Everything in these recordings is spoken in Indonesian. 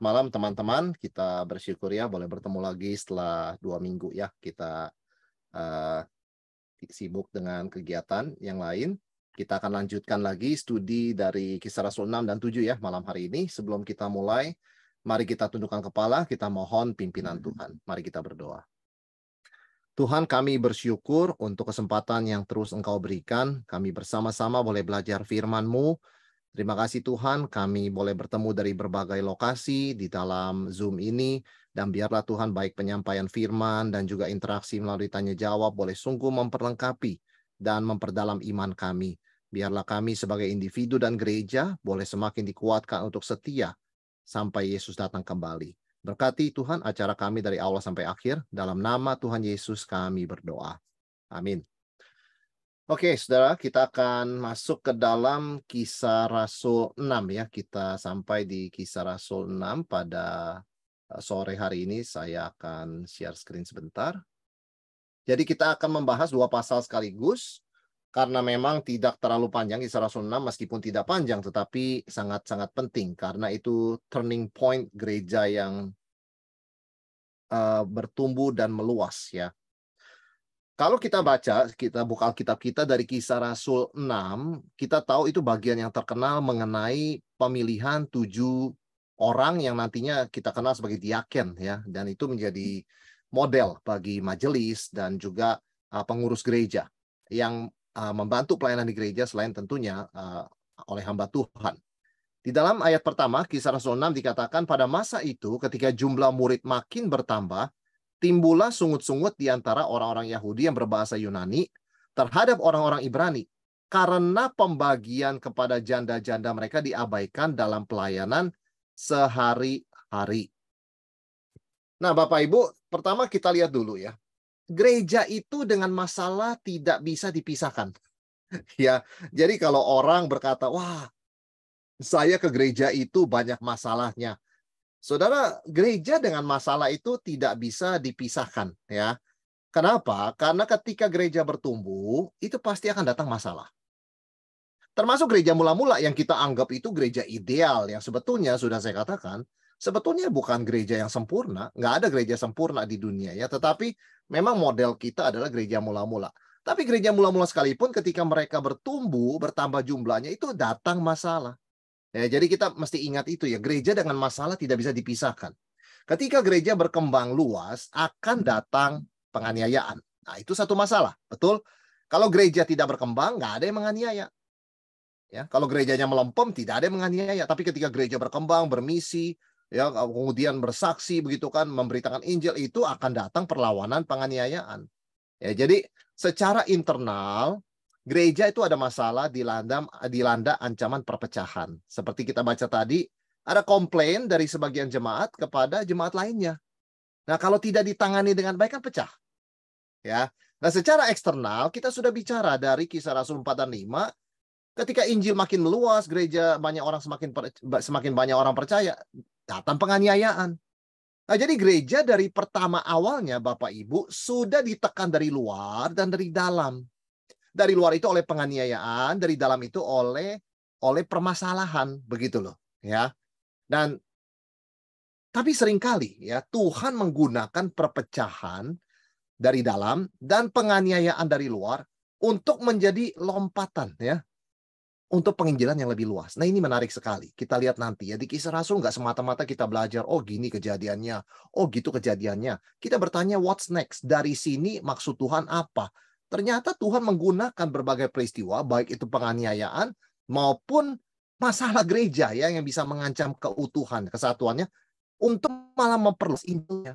malam teman-teman. Kita bersyukur ya boleh bertemu lagi setelah dua minggu ya kita uh, sibuk dengan kegiatan yang lain. Kita akan lanjutkan lagi studi dari kisah Rasul 6 dan 7 ya malam hari ini. Sebelum kita mulai, mari kita tundukkan kepala, kita mohon pimpinan hmm. Tuhan. Mari kita berdoa. Tuhan kami bersyukur untuk kesempatan yang terus Engkau berikan. Kami bersama-sama boleh belajar firman-Mu, Terima kasih Tuhan, kami boleh bertemu dari berbagai lokasi di dalam Zoom ini, dan biarlah Tuhan baik penyampaian firman dan juga interaksi melalui tanya jawab boleh sungguh memperlengkapi dan memperdalam iman kami. Biarlah kami sebagai individu dan gereja boleh semakin dikuatkan untuk setia sampai Yesus datang kembali. Berkati Tuhan acara kami dari awal sampai akhir. Dalam nama Tuhan Yesus kami berdoa. Amin. Oke, saudara, kita akan masuk ke dalam kisah Rasul 6 ya. Kita sampai di kisah Rasul 6 pada eh, sore hari ini. Saya akan share screen sebentar. Jadi kita akan membahas dua pasal sekaligus. Karena memang tidak terlalu panjang kisah Rasul 6 meskipun tidak panjang tetapi sangat-sangat penting karena itu turning point gereja yang uh, bertumbuh dan meluas ya kalau kita baca, kita buka Alkitab kita dari kisah Rasul 6, kita tahu itu bagian yang terkenal mengenai pemilihan tujuh orang yang nantinya kita kenal sebagai diaken ya dan itu menjadi model bagi majelis dan juga uh, pengurus gereja yang uh, membantu pelayanan di gereja selain tentunya uh, oleh hamba Tuhan. Di dalam ayat pertama kisah Rasul 6 dikatakan pada masa itu ketika jumlah murid makin bertambah timbullah sungut-sungut di antara orang-orang Yahudi yang berbahasa Yunani terhadap orang-orang Ibrani karena pembagian kepada janda-janda mereka diabaikan dalam pelayanan sehari-hari. Nah, Bapak Ibu, pertama kita lihat dulu ya. Gereja itu dengan masalah tidak bisa dipisahkan. ya, jadi kalau orang berkata, "Wah, saya ke gereja itu banyak masalahnya." Saudara, gereja dengan masalah itu tidak bisa dipisahkan ya. Kenapa? Karena ketika gereja bertumbuh, itu pasti akan datang masalah. Termasuk gereja mula-mula yang kita anggap itu gereja ideal yang sebetulnya sudah saya katakan, sebetulnya bukan gereja yang sempurna, nggak ada gereja sempurna di dunia ya, tetapi memang model kita adalah gereja mula-mula. Tapi gereja mula-mula sekalipun ketika mereka bertumbuh, bertambah jumlahnya itu datang masalah. Ya, jadi kita mesti ingat itu ya, gereja dengan masalah tidak bisa dipisahkan. Ketika gereja berkembang luas, akan datang penganiayaan. Nah, itu satu masalah, betul? Kalau gereja tidak berkembang, nggak ada yang menganiaya. Ya, kalau gerejanya melempem, tidak ada yang menganiaya. Tapi ketika gereja berkembang, bermisi, ya kemudian bersaksi begitu kan, memberitakan Injil itu akan datang perlawanan penganiayaan. Ya, jadi secara internal gereja itu ada masalah dilanda dilanda ancaman perpecahan. Seperti kita baca tadi, ada komplain dari sebagian jemaat kepada jemaat lainnya. Nah, kalau tidak ditangani dengan baik kan pecah. Ya. Nah, secara eksternal kita sudah bicara dari kisah Rasul 4 dan 5 ketika Injil makin meluas, gereja banyak orang semakin per, semakin banyak orang percaya, datang penganiayaan. Nah, jadi gereja dari pertama awalnya Bapak Ibu sudah ditekan dari luar dan dari dalam. Dari luar itu oleh penganiayaan, dari dalam itu oleh oleh permasalahan begitu loh, ya. Dan tapi seringkali ya Tuhan menggunakan perpecahan dari dalam dan penganiayaan dari luar untuk menjadi lompatan ya untuk penginjilan yang lebih luas. Nah ini menarik sekali. Kita lihat nanti ya di kisah Rasul nggak semata-mata kita belajar oh gini kejadiannya, oh gitu kejadiannya. Kita bertanya what's next dari sini maksud Tuhan apa? Ternyata Tuhan menggunakan berbagai peristiwa, baik itu penganiayaan maupun masalah gereja ya yang bisa mengancam keutuhan, kesatuannya untuk malah memperluas injilnya.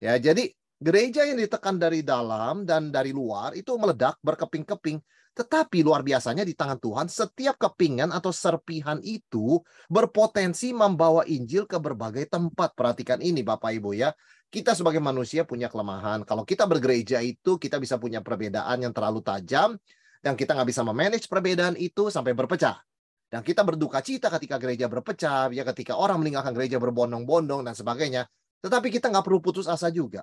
Ya, jadi gereja yang ditekan dari dalam dan dari luar itu meledak berkeping-keping. Tetapi luar biasanya di tangan Tuhan, setiap kepingan atau serpihan itu berpotensi membawa Injil ke berbagai tempat. Perhatikan ini Bapak Ibu ya kita sebagai manusia punya kelemahan. Kalau kita bergereja itu kita bisa punya perbedaan yang terlalu tajam dan kita nggak bisa memanage perbedaan itu sampai berpecah. Dan kita berduka cita ketika gereja berpecah, ya ketika orang meninggalkan gereja berbondong-bondong dan sebagainya. Tetapi kita nggak perlu putus asa juga.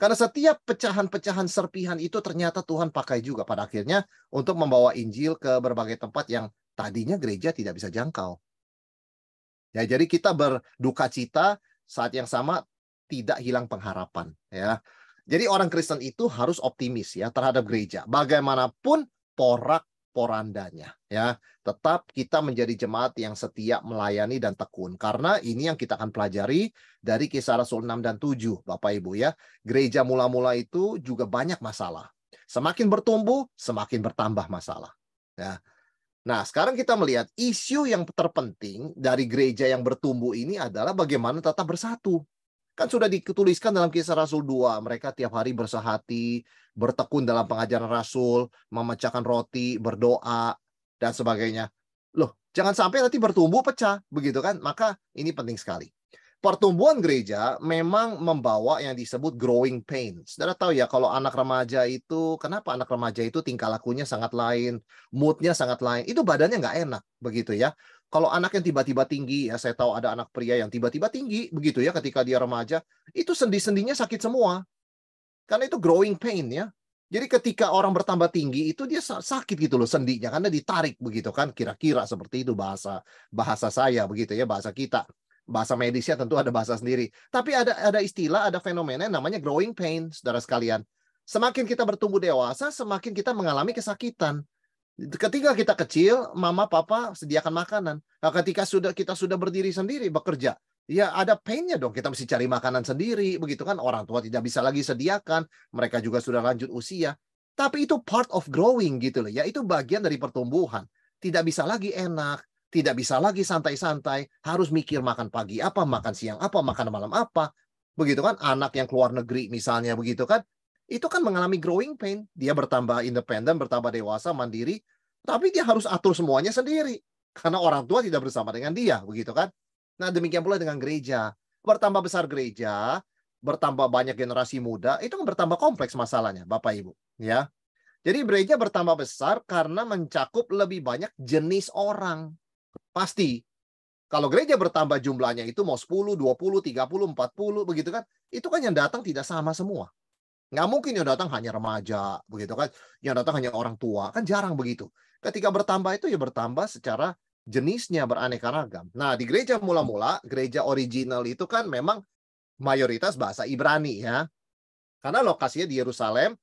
Karena setiap pecahan-pecahan serpihan itu ternyata Tuhan pakai juga pada akhirnya untuk membawa Injil ke berbagai tempat yang tadinya gereja tidak bisa jangkau. Ya, jadi kita berduka cita saat yang sama tidak hilang pengharapan ya. Jadi orang Kristen itu harus optimis ya terhadap gereja. Bagaimanapun porak porandanya ya. Tetap kita menjadi jemaat yang setia melayani dan tekun karena ini yang kita akan pelajari dari kisah Rasul 6 dan 7 Bapak Ibu ya. Gereja mula-mula itu juga banyak masalah. Semakin bertumbuh, semakin bertambah masalah ya. Nah, sekarang kita melihat isu yang terpenting dari gereja yang bertumbuh ini adalah bagaimana tetap bersatu Kan sudah dituliskan dalam kisah Rasul 2. Mereka tiap hari bersehati, bertekun dalam pengajaran Rasul, memecahkan roti, berdoa, dan sebagainya. Loh, jangan sampai nanti bertumbuh pecah. Begitu kan? Maka ini penting sekali. Pertumbuhan gereja memang membawa yang disebut growing pains. Saudara tahu ya kalau anak remaja itu, kenapa anak remaja itu tingkah lakunya sangat lain, moodnya sangat lain. Itu badannya nggak enak, begitu ya. Kalau anak yang tiba-tiba tinggi, ya saya tahu ada anak pria yang tiba-tiba tinggi, begitu ya ketika dia remaja, itu sendi-sendinya sakit semua. Karena itu growing pain ya. Jadi ketika orang bertambah tinggi itu dia sakit gitu loh sendinya karena ditarik begitu kan kira-kira seperti itu bahasa bahasa saya begitu ya bahasa kita bahasa medisnya tentu ada bahasa sendiri tapi ada ada istilah ada fenomena yang namanya growing pain saudara sekalian semakin kita bertumbuh dewasa semakin kita mengalami kesakitan Ketika kita kecil, mama papa sediakan makanan. Nah, ketika sudah kita sudah berdiri sendiri bekerja, ya ada painnya dong. Kita mesti cari makanan sendiri, begitu kan? Orang tua tidak bisa lagi sediakan. Mereka juga sudah lanjut usia. Tapi itu part of growing gitu loh. Ya itu bagian dari pertumbuhan. Tidak bisa lagi enak, tidak bisa lagi santai-santai. Harus mikir makan pagi apa, makan siang apa, makan malam apa. Begitu kan? Anak yang keluar negeri misalnya begitu kan? itu kan mengalami growing pain. Dia bertambah independen, bertambah dewasa, mandiri, tapi dia harus atur semuanya sendiri karena orang tua tidak bersama dengan dia, begitu kan? Nah, demikian pula dengan gereja. Bertambah besar gereja, bertambah banyak generasi muda, itu kan bertambah kompleks masalahnya, Bapak Ibu, ya. Jadi gereja bertambah besar karena mencakup lebih banyak jenis orang. Pasti. Kalau gereja bertambah jumlahnya itu mau 10, 20, 30, 40 begitu kan, itu kan yang datang tidak sama semua Nggak mungkin yang datang hanya remaja, begitu kan? Yang datang hanya orang tua, kan jarang begitu. Ketika bertambah itu ya bertambah secara jenisnya beraneka ragam. Nah, di gereja mula-mula, gereja original itu kan memang mayoritas bahasa Ibrani ya. Karena lokasinya di Yerusalem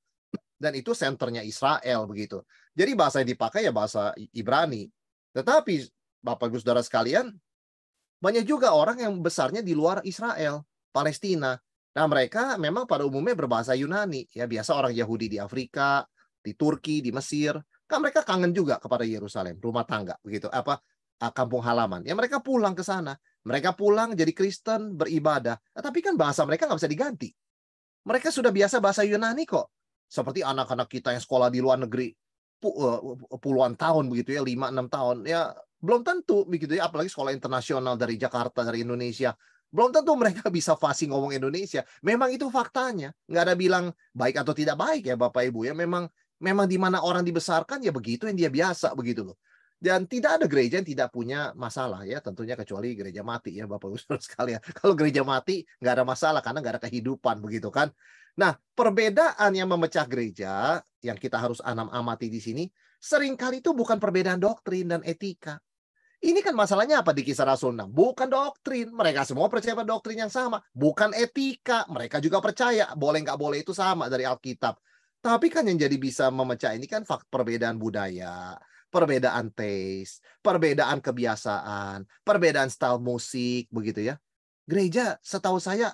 dan itu senternya Israel begitu. Jadi bahasa yang dipakai ya bahasa Ibrani. Tetapi Bapak Ibu Saudara sekalian, banyak juga orang yang besarnya di luar Israel, Palestina. Nah, mereka memang pada umumnya berbahasa Yunani, ya biasa orang Yahudi di Afrika, di Turki, di Mesir. Kan mereka kangen juga kepada Yerusalem, rumah tangga begitu, apa kampung halaman. Ya mereka pulang ke sana. Mereka pulang jadi Kristen, beribadah. Nah, tapi kan bahasa mereka nggak bisa diganti. Mereka sudah biasa bahasa Yunani kok. Seperti anak-anak kita yang sekolah di luar negeri e, e, puluhan tahun begitu ya, lima enam tahun. Ya belum tentu begitu ya, apalagi sekolah internasional dari Jakarta, dari Indonesia belum tentu mereka bisa fasih ngomong Indonesia. Memang itu faktanya. Nggak ada bilang baik atau tidak baik ya Bapak Ibu ya. Memang memang di mana orang dibesarkan ya begitu yang dia biasa begitu loh. Dan tidak ada gereja yang tidak punya masalah ya tentunya kecuali gereja mati ya Bapak Ibu sekali ya. Kalau gereja mati nggak ada masalah karena nggak ada kehidupan begitu kan. Nah perbedaan yang memecah gereja yang kita harus anam amati di sini seringkali itu bukan perbedaan doktrin dan etika. Ini kan masalahnya apa di kisah Rasul 6? Bukan doktrin. Mereka semua percaya pada doktrin yang sama. Bukan etika. Mereka juga percaya. Boleh nggak boleh itu sama dari Alkitab. Tapi kan yang jadi bisa memecah ini kan fakt perbedaan budaya perbedaan taste, perbedaan kebiasaan, perbedaan style musik begitu ya. Gereja setahu saya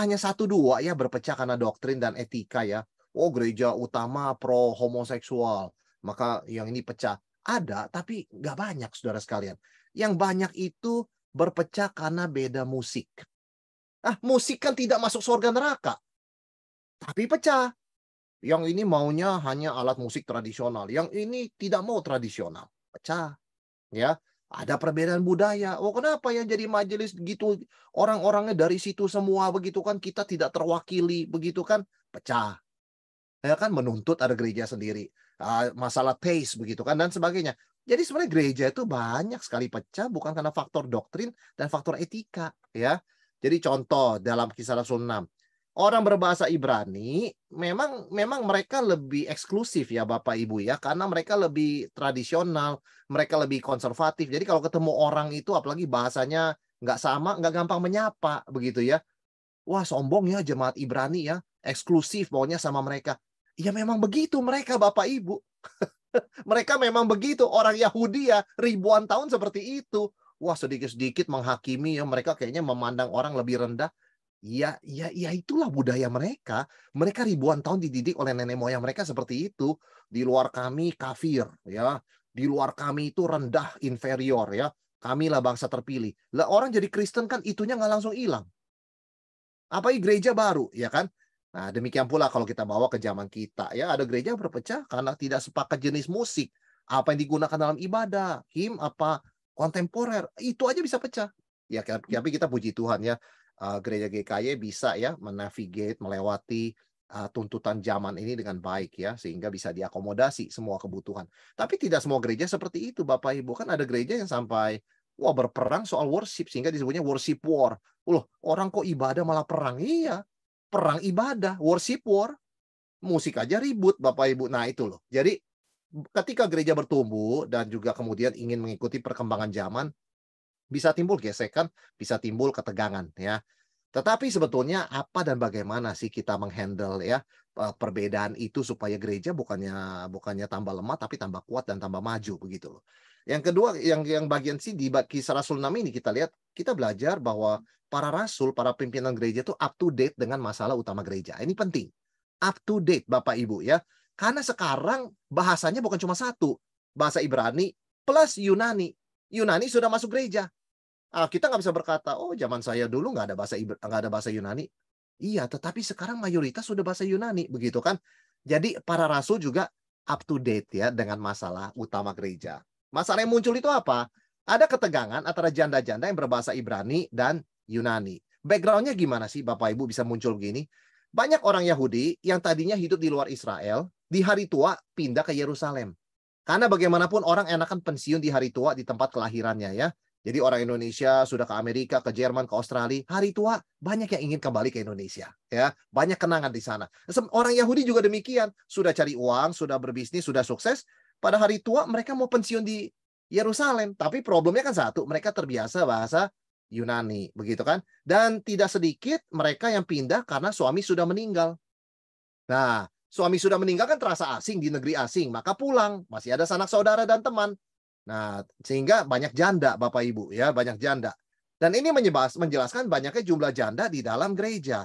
hanya satu dua ya berpecah karena doktrin dan etika ya. Oh gereja utama pro homoseksual, maka yang ini pecah. Ada, tapi nggak banyak, saudara sekalian. Yang banyak itu berpecah karena beda musik. Ah, musik kan tidak masuk surga neraka. Tapi pecah. Yang ini maunya hanya alat musik tradisional. Yang ini tidak mau tradisional. Pecah. Ya, ada perbedaan budaya. Oh, kenapa yang jadi majelis gitu orang-orangnya dari situ semua begitu kan kita tidak terwakili begitu kan pecah. Ya kan menuntut ada gereja sendiri. Ah, masalah pace begitu kan dan sebagainya. Jadi sebenarnya gereja itu banyak sekali pecah bukan karena faktor doktrin dan faktor etika ya. Jadi contoh dalam kisah Rasul 6. Orang berbahasa Ibrani memang memang mereka lebih eksklusif ya Bapak Ibu ya karena mereka lebih tradisional, mereka lebih konservatif. Jadi kalau ketemu orang itu apalagi bahasanya nggak sama, nggak gampang menyapa begitu ya. Wah sombong ya jemaat Ibrani ya, eksklusif pokoknya sama mereka. Ya memang begitu mereka Bapak Ibu. mereka memang begitu orang Yahudi ya ribuan tahun seperti itu. Wah sedikit-sedikit menghakimi ya mereka kayaknya memandang orang lebih rendah. Ya, ya, ya itulah budaya mereka. Mereka ribuan tahun dididik oleh nenek moyang mereka seperti itu. Di luar kami kafir, ya. Di luar kami itu rendah, inferior, ya. kami lah bangsa terpilih. Lah orang jadi Kristen kan itunya nggak langsung hilang. Apa gereja baru, ya kan? Nah, demikian pula kalau kita bawa ke zaman kita, ya ada gereja berpecah karena tidak sepakat jenis musik. Apa yang digunakan dalam ibadah, him apa kontemporer, itu aja bisa pecah. Ya, tapi kita puji Tuhan ya, eh, gereja GKY bisa ya menavigate, melewati eh, tuntutan zaman ini dengan baik ya, sehingga bisa diakomodasi semua kebutuhan. Tapi tidak semua gereja seperti itu, Bapak Ibu. Kan ada gereja yang sampai wah berperang soal worship, sehingga disebutnya worship war. Loh, orang kok ibadah malah perang? Iya, perang ibadah, worship war, musik aja ribut Bapak Ibu. Nah, itu loh. Jadi ketika gereja bertumbuh dan juga kemudian ingin mengikuti perkembangan zaman, bisa timbul gesekan, bisa timbul ketegangan ya. Tetapi sebetulnya apa dan bagaimana sih kita menghandle ya eh, perbedaan itu supaya gereja bukannya bukannya tambah lemah tapi tambah kuat dan tambah maju begitu loh. Yang kedua, yang yang bagian sih di kisah Rasul 6 ini kita lihat, kita belajar bahwa para rasul, para pimpinan gereja itu up to date dengan masalah utama gereja. Ini penting. Up to date Bapak Ibu ya. Karena sekarang bahasanya bukan cuma satu. Bahasa Ibrani plus Yunani. Yunani sudah masuk gereja. Nah, kita nggak bisa berkata, oh zaman saya dulu nggak ada bahasa Ibr nggak ada bahasa Yunani. Iya, tetapi sekarang mayoritas sudah bahasa Yunani, begitu kan? Jadi para rasul juga up to date ya dengan masalah utama gereja. Masalah yang muncul itu apa? Ada ketegangan antara janda-janda yang berbahasa Ibrani dan Yunani. Backgroundnya gimana sih Bapak Ibu bisa muncul gini? Banyak orang Yahudi yang tadinya hidup di luar Israel, di hari tua pindah ke Yerusalem. Karena bagaimanapun orang enakan pensiun di hari tua di tempat kelahirannya ya. Jadi orang Indonesia sudah ke Amerika, ke Jerman, ke Australia, hari tua banyak yang ingin kembali ke Indonesia, ya. Banyak kenangan di sana. Orang Yahudi juga demikian, sudah cari uang, sudah berbisnis, sudah sukses, pada hari tua mereka mau pensiun di Yerusalem. Tapi problemnya kan satu, mereka terbiasa bahasa Yunani, begitu kan? Dan tidak sedikit mereka yang pindah karena suami sudah meninggal. Nah, suami sudah meninggal kan terasa asing di negeri asing, maka pulang. Masih ada sanak saudara dan teman. Nah, sehingga banyak janda Bapak Ibu ya, banyak janda. Dan ini menjelaskan banyaknya jumlah janda di dalam gereja.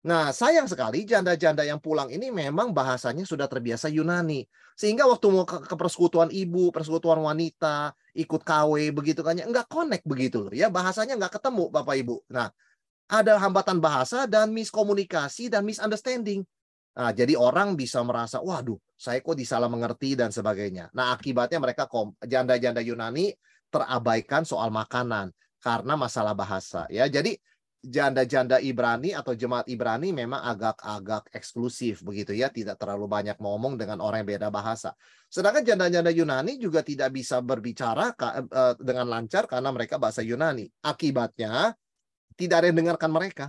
Nah, sayang sekali janda-janda yang pulang ini memang bahasanya sudah terbiasa Yunani. Sehingga waktu mau ke, ke persekutuan ibu, persekutuan wanita, ikut KW begitu kan ya enggak connect begitu loh ya, bahasanya enggak ketemu Bapak Ibu. Nah, ada hambatan bahasa dan miskomunikasi dan misunderstanding. Nah, jadi orang bisa merasa, waduh, saya kok disalah mengerti dan sebagainya. Nah, akibatnya mereka janda-janda Yunani terabaikan soal makanan karena masalah bahasa ya. Jadi janda-janda Ibrani atau jemaat Ibrani memang agak-agak eksklusif begitu ya, tidak terlalu banyak ngomong dengan orang yang beda bahasa. Sedangkan janda-janda Yunani juga tidak bisa berbicara eh, dengan lancar karena mereka bahasa Yunani. Akibatnya tidak ada yang dengarkan mereka.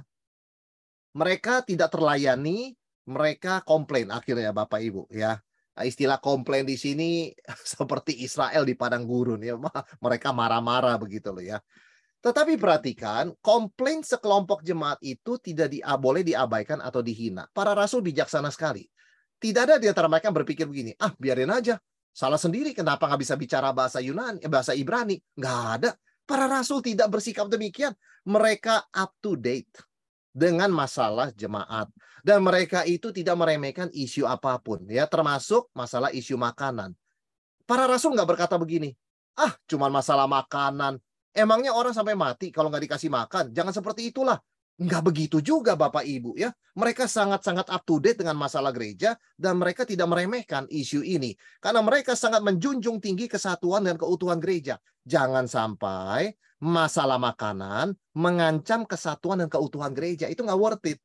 Mereka tidak terlayani, mereka komplain akhirnya Bapak Ibu ya. Nah, istilah komplain di sini seperti Israel di padang gurun ya. Mereka marah-marah begitu loh ya tetapi perhatikan, komplain sekelompok jemaat itu tidak dia, boleh diabaikan atau dihina. Para rasul bijaksana sekali. Tidak ada di antara mereka yang berpikir begini, ah biarin aja, salah sendiri kenapa nggak bisa bicara bahasa Yunani, eh, bahasa Ibrani. Nggak ada. Para rasul tidak bersikap demikian. Mereka up to date dengan masalah jemaat. Dan mereka itu tidak meremehkan isu apapun. ya Termasuk masalah isu makanan. Para rasul nggak berkata begini, ah cuma masalah makanan, Emangnya orang sampai mati kalau nggak dikasih makan? Jangan seperti itulah. Nggak begitu juga Bapak Ibu ya. Mereka sangat-sangat up to date dengan masalah gereja dan mereka tidak meremehkan isu ini. Karena mereka sangat menjunjung tinggi kesatuan dan keutuhan gereja. Jangan sampai masalah makanan mengancam kesatuan dan keutuhan gereja. Itu nggak worth it.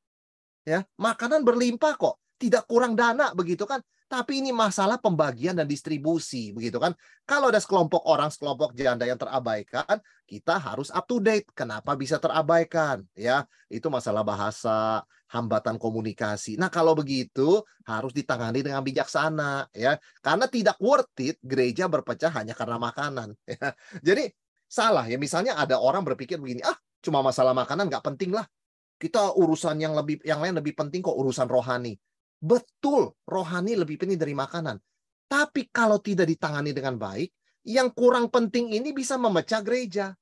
Ya, makanan berlimpah kok, tidak kurang dana begitu kan. Tapi ini masalah pembagian dan distribusi, begitu kan? Kalau ada sekelompok orang, sekelompok janda yang terabaikan, kita harus up to date. Kenapa bisa terabaikan? Ya, itu masalah bahasa, hambatan komunikasi. Nah, kalau begitu harus ditangani dengan bijaksana, ya. Karena tidak worth it gereja berpecah hanya karena makanan. Ya. Jadi salah ya. Misalnya ada orang berpikir begini, ah cuma masalah makanan nggak penting lah. Kita urusan yang lebih yang lain lebih penting kok urusan rohani Betul, rohani lebih penting dari makanan. Tapi kalau tidak ditangani dengan baik, yang kurang penting ini bisa memecah gereja.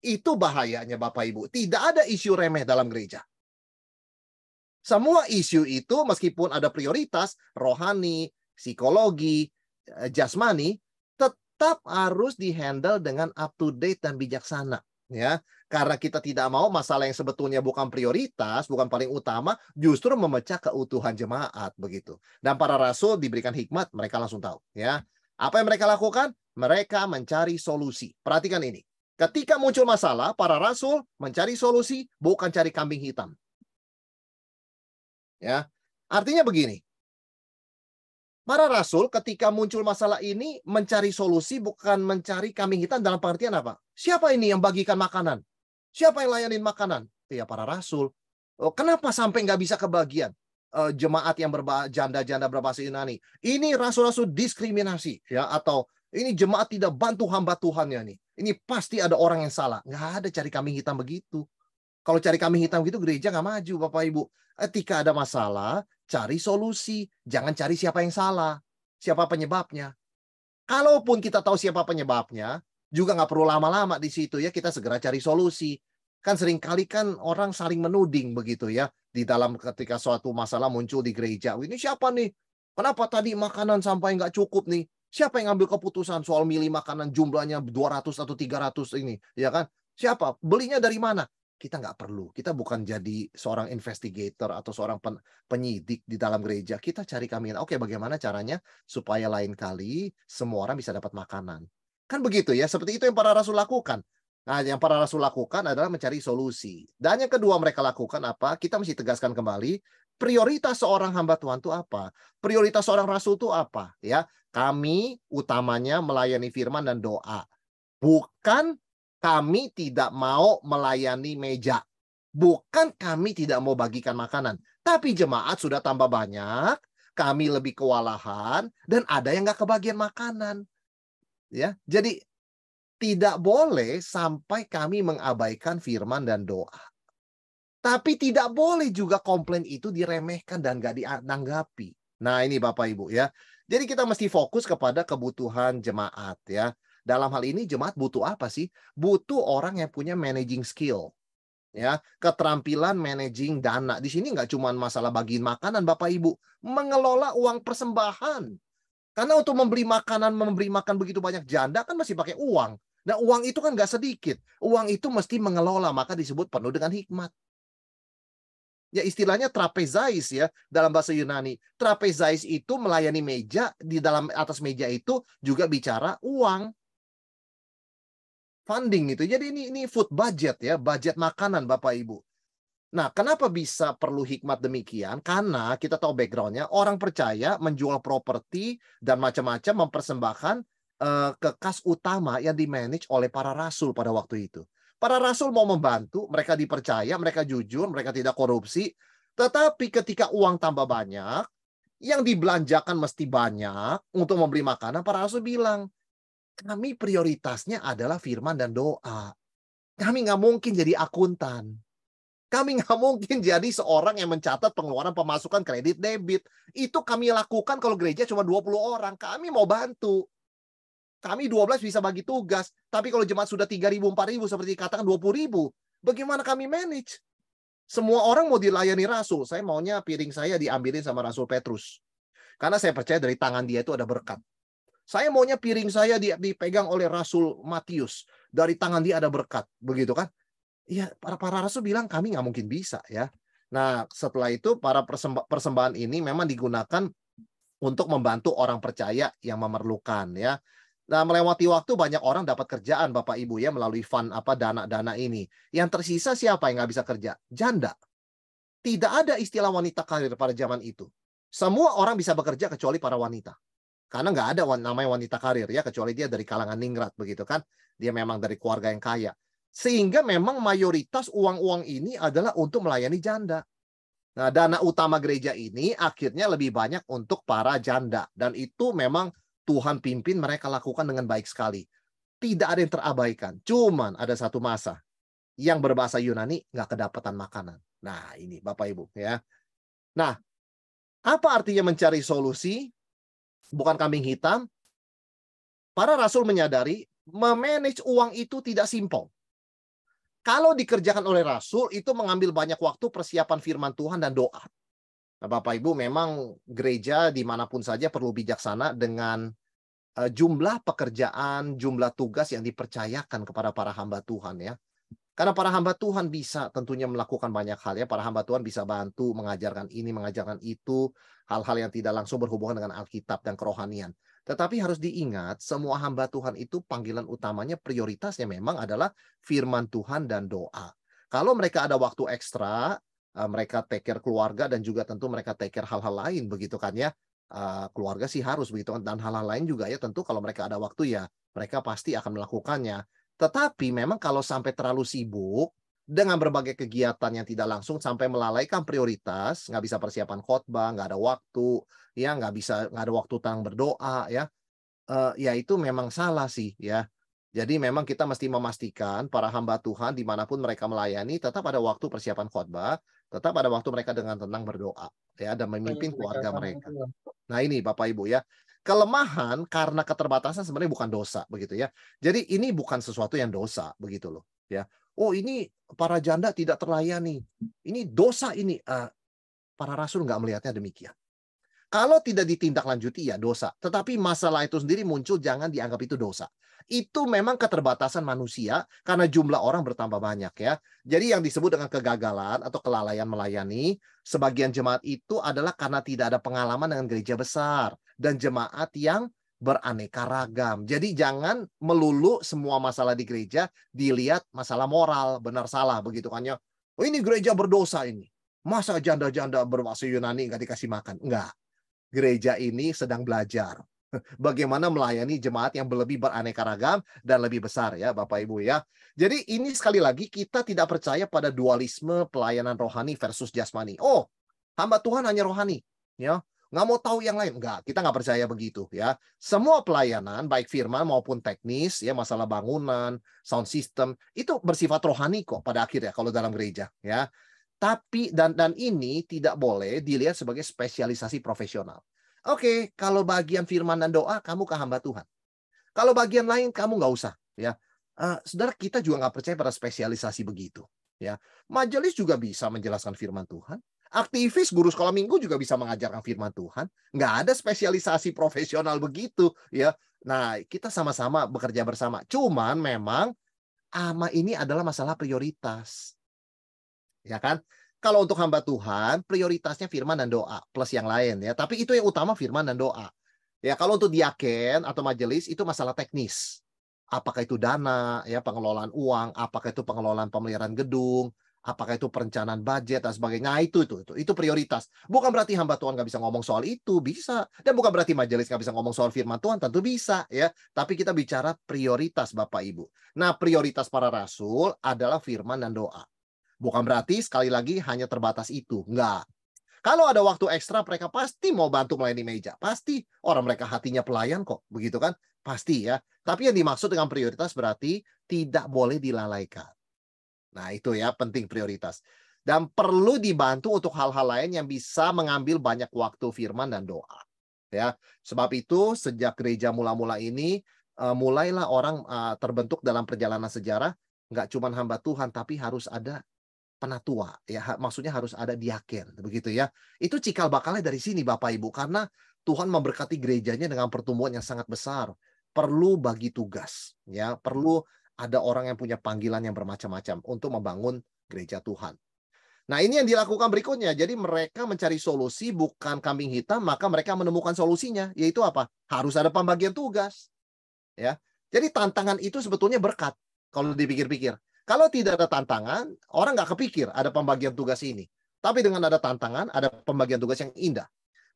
Itu bahayanya Bapak Ibu. Tidak ada isu remeh dalam gereja. Semua isu itu meskipun ada prioritas, rohani, psikologi, eh, jasmani, tetap harus dihandle dengan up to date dan bijaksana. Ya, karena kita tidak mau masalah yang sebetulnya bukan prioritas, bukan paling utama, justru memecah keutuhan jemaat begitu. Dan para rasul diberikan hikmat, mereka langsung tahu. Ya, apa yang mereka lakukan? Mereka mencari solusi. Perhatikan ini. Ketika muncul masalah, para rasul mencari solusi, bukan cari kambing hitam. Ya, artinya begini. Para rasul ketika muncul masalah ini mencari solusi bukan mencari kambing hitam dalam pengertian apa? Siapa ini yang bagikan makanan? Siapa yang layanin makanan? Ya para rasul. Oh, kenapa sampai nggak bisa kebagian? Uh, jemaat yang berjanda-janda berbahasa Yunani. Ini rasul-rasul diskriminasi ya atau ini jemaat tidak bantu hamba Tuhannya nih. Ini pasti ada orang yang salah. Nggak ada cari kambing hitam begitu. Kalau cari kambing hitam gitu gereja nggak maju Bapak Ibu. Ketika ada masalah, cari solusi. Jangan cari siapa yang salah. Siapa penyebabnya. Kalaupun kita tahu siapa penyebabnya, juga nggak perlu lama-lama di situ ya kita segera cari solusi kan seringkali kan orang saling menuding begitu ya di dalam ketika suatu masalah muncul di gereja ini siapa nih kenapa tadi makanan sampai nggak cukup nih siapa yang ngambil keputusan soal milih makanan jumlahnya 200 atau 300 ini ya kan siapa belinya dari mana kita nggak perlu kita bukan jadi seorang investigator atau seorang pen penyidik di dalam gereja kita cari kami oke bagaimana caranya supaya lain kali semua orang bisa dapat makanan Kan begitu ya, seperti itu yang para rasul lakukan. Nah, yang para rasul lakukan adalah mencari solusi. Dan yang kedua mereka lakukan apa? Kita mesti tegaskan kembali, prioritas seorang hamba Tuhan itu apa? Prioritas seorang rasul itu apa? Ya, kami utamanya melayani firman dan doa. Bukan kami tidak mau melayani meja. Bukan kami tidak mau bagikan makanan. Tapi jemaat sudah tambah banyak, kami lebih kewalahan, dan ada yang nggak kebagian makanan. Ya, jadi tidak boleh sampai kami mengabaikan firman dan doa. Tapi tidak boleh juga komplain itu diremehkan dan gak ditanggapi. Nah ini Bapak Ibu ya. Jadi kita mesti fokus kepada kebutuhan jemaat ya. Dalam hal ini jemaat butuh apa sih? Butuh orang yang punya managing skill. Ya, keterampilan managing dana. Di sini nggak cuma masalah bagiin makanan Bapak Ibu, mengelola uang persembahan karena untuk membeli makanan, memberi makan begitu banyak janda kan masih pakai uang. Nah uang itu kan nggak sedikit. Uang itu mesti mengelola, maka disebut penuh dengan hikmat. Ya istilahnya trapezais ya dalam bahasa Yunani. Trapezais itu melayani meja, di dalam atas meja itu juga bicara uang. Funding itu. Jadi ini ini food budget ya, budget makanan Bapak Ibu. Nah, kenapa bisa perlu hikmat demikian? Karena kita tahu backgroundnya, orang percaya menjual properti dan macam-macam mempersembahkan uh, ke utama yang dimanage oleh para rasul pada waktu itu. Para rasul mau membantu, mereka dipercaya, mereka jujur, mereka tidak korupsi. Tetapi ketika uang tambah banyak, yang dibelanjakan mesti banyak untuk membeli makanan, para rasul bilang, kami prioritasnya adalah firman dan doa. Kami nggak mungkin jadi akuntan kami nggak mungkin jadi seorang yang mencatat pengeluaran pemasukan kredit debit. Itu kami lakukan kalau gereja cuma 20 orang. Kami mau bantu. Kami 12 bisa bagi tugas. Tapi kalau jemaat sudah 3.000, 4.000 seperti katakan 20.000. Bagaimana kami manage? Semua orang mau dilayani Rasul. Saya maunya piring saya diambilin sama Rasul Petrus. Karena saya percaya dari tangan dia itu ada berkat. Saya maunya piring saya dipegang oleh Rasul Matius. Dari tangan dia ada berkat. Begitu kan? ya para para rasul bilang kami nggak mungkin bisa ya. Nah setelah itu para persembahan ini memang digunakan untuk membantu orang percaya yang memerlukan ya. Nah, melewati waktu banyak orang dapat kerjaan Bapak Ibu ya melalui fund apa dana-dana ini. Yang tersisa siapa yang nggak bisa kerja? Janda. Tidak ada istilah wanita karir pada zaman itu. Semua orang bisa bekerja kecuali para wanita. Karena nggak ada namanya wanita karir ya kecuali dia dari kalangan ningrat begitu kan. Dia memang dari keluarga yang kaya. Sehingga memang mayoritas uang-uang ini adalah untuk melayani janda. Nah, dana utama gereja ini akhirnya lebih banyak untuk para janda dan itu memang Tuhan pimpin mereka lakukan dengan baik sekali. Tidak ada yang terabaikan. Cuman ada satu masa yang berbahasa Yunani nggak kedapatan makanan. Nah, ini Bapak Ibu ya. Nah, apa artinya mencari solusi? Bukan kambing hitam. Para rasul menyadari memanage uang itu tidak simpel. Kalau dikerjakan oleh Rasul itu mengambil banyak waktu persiapan firman Tuhan dan doa. Nah, Bapak Ibu memang gereja dimanapun saja perlu bijaksana dengan eh, jumlah pekerjaan, jumlah tugas yang dipercayakan kepada para hamba Tuhan ya. Karena para hamba Tuhan bisa tentunya melakukan banyak hal ya. Para hamba Tuhan bisa bantu mengajarkan ini, mengajarkan itu, hal-hal yang tidak langsung berhubungan dengan Alkitab dan kerohanian. Tetapi harus diingat, semua hamba Tuhan itu panggilan utamanya, prioritasnya memang adalah firman Tuhan dan doa. Kalau mereka ada waktu ekstra, eh, mereka take care keluarga dan juga tentu mereka take care hal-hal lain begitu kan ya. Eh, keluarga sih harus begitu kan. Dan hal-hal lain juga ya tentu kalau mereka ada waktu ya mereka pasti akan melakukannya. Tetapi memang kalau sampai terlalu sibuk, dengan berbagai kegiatan yang tidak langsung sampai melalaikan prioritas, nggak bisa persiapan khotbah, nggak ada waktu, ya nggak bisa nggak ada waktu tentang berdoa, ya, uh, ya itu memang salah sih, ya. Jadi memang kita mesti memastikan para hamba Tuhan dimanapun mereka melayani tetap ada waktu persiapan khotbah, tetap ada waktu mereka dengan tenang berdoa, ya, dan memimpin keluarga mereka. Nah ini Bapak Ibu ya, kelemahan karena keterbatasan sebenarnya bukan dosa begitu ya. Jadi ini bukan sesuatu yang dosa begitu loh, ya oh ini para janda tidak terlayani, ini dosa ini. Ah, para rasul nggak melihatnya demikian. Kalau tidak ditindaklanjuti ya dosa. Tetapi masalah itu sendiri muncul jangan dianggap itu dosa. Itu memang keterbatasan manusia karena jumlah orang bertambah banyak ya. Jadi yang disebut dengan kegagalan atau kelalaian melayani, sebagian jemaat itu adalah karena tidak ada pengalaman dengan gereja besar dan jemaat yang beraneka ragam. Jadi jangan melulu semua masalah di gereja dilihat masalah moral, benar salah begitu kan ya. Oh ini gereja berdosa ini. Masa janda-janda bermaksud Yunani nggak dikasih makan? Enggak. Gereja ini sedang belajar bagaimana melayani jemaat yang lebih beraneka ragam dan lebih besar ya Bapak Ibu ya. Jadi ini sekali lagi kita tidak percaya pada dualisme pelayanan rohani versus jasmani. Oh, hamba Tuhan hanya rohani ya nggak mau tahu yang lain. nggak kita nggak percaya begitu ya. Semua pelayanan, baik firman maupun teknis, ya masalah bangunan, sound system, itu bersifat rohani kok pada akhirnya kalau dalam gereja ya. Tapi dan dan ini tidak boleh dilihat sebagai spesialisasi profesional. Oke, kalau bagian firman dan doa kamu ke hamba Tuhan. Kalau bagian lain kamu nggak usah ya. Uh, saudara kita juga nggak percaya pada spesialisasi begitu ya. Majelis juga bisa menjelaskan firman Tuhan. Aktivis guru sekolah minggu juga bisa mengajarkan firman Tuhan. Nggak ada spesialisasi profesional begitu ya. Nah kita sama-sama bekerja bersama. Cuman memang ama ini adalah masalah prioritas. Ya kan? Kalau untuk hamba Tuhan, prioritasnya firman dan doa plus yang lain ya. Tapi itu yang utama firman dan doa. Ya, kalau untuk diaken atau majelis itu masalah teknis. Apakah itu dana, ya pengelolaan uang, apakah itu pengelolaan pemeliharaan gedung, apakah itu perencanaan budget dan sebagainya. Nah, itu itu itu itu prioritas. Bukan berarti hamba Tuhan nggak bisa ngomong soal itu, bisa. Dan bukan berarti majelis nggak bisa ngomong soal firman Tuhan, tentu bisa ya. Tapi kita bicara prioritas Bapak Ibu. Nah, prioritas para rasul adalah firman dan doa. Bukan berarti sekali lagi hanya terbatas itu, nggak Kalau ada waktu ekstra, mereka pasti mau bantu melayani meja. Pasti orang mereka hatinya pelayan kok, begitu kan? Pasti ya. Tapi yang dimaksud dengan prioritas berarti tidak boleh dilalaikan Nah, itu ya penting prioritas. Dan perlu dibantu untuk hal-hal lain yang bisa mengambil banyak waktu firman dan doa. Ya, sebab itu sejak gereja mula-mula ini eh, mulailah orang eh, terbentuk dalam perjalanan sejarah nggak cuma hamba Tuhan tapi harus ada penatua ya maksudnya harus ada diaken begitu ya itu cikal bakalnya dari sini Bapak Ibu karena Tuhan memberkati gerejanya dengan pertumbuhan yang sangat besar perlu bagi tugas ya perlu ada orang yang punya panggilan yang bermacam-macam untuk membangun gereja Tuhan. Nah, ini yang dilakukan berikutnya. Jadi mereka mencari solusi bukan kambing hitam, maka mereka menemukan solusinya, yaitu apa? Harus ada pembagian tugas. Ya. Jadi tantangan itu sebetulnya berkat kalau dipikir-pikir. Kalau tidak ada tantangan, orang nggak kepikir ada pembagian tugas ini. Tapi dengan ada tantangan, ada pembagian tugas yang indah.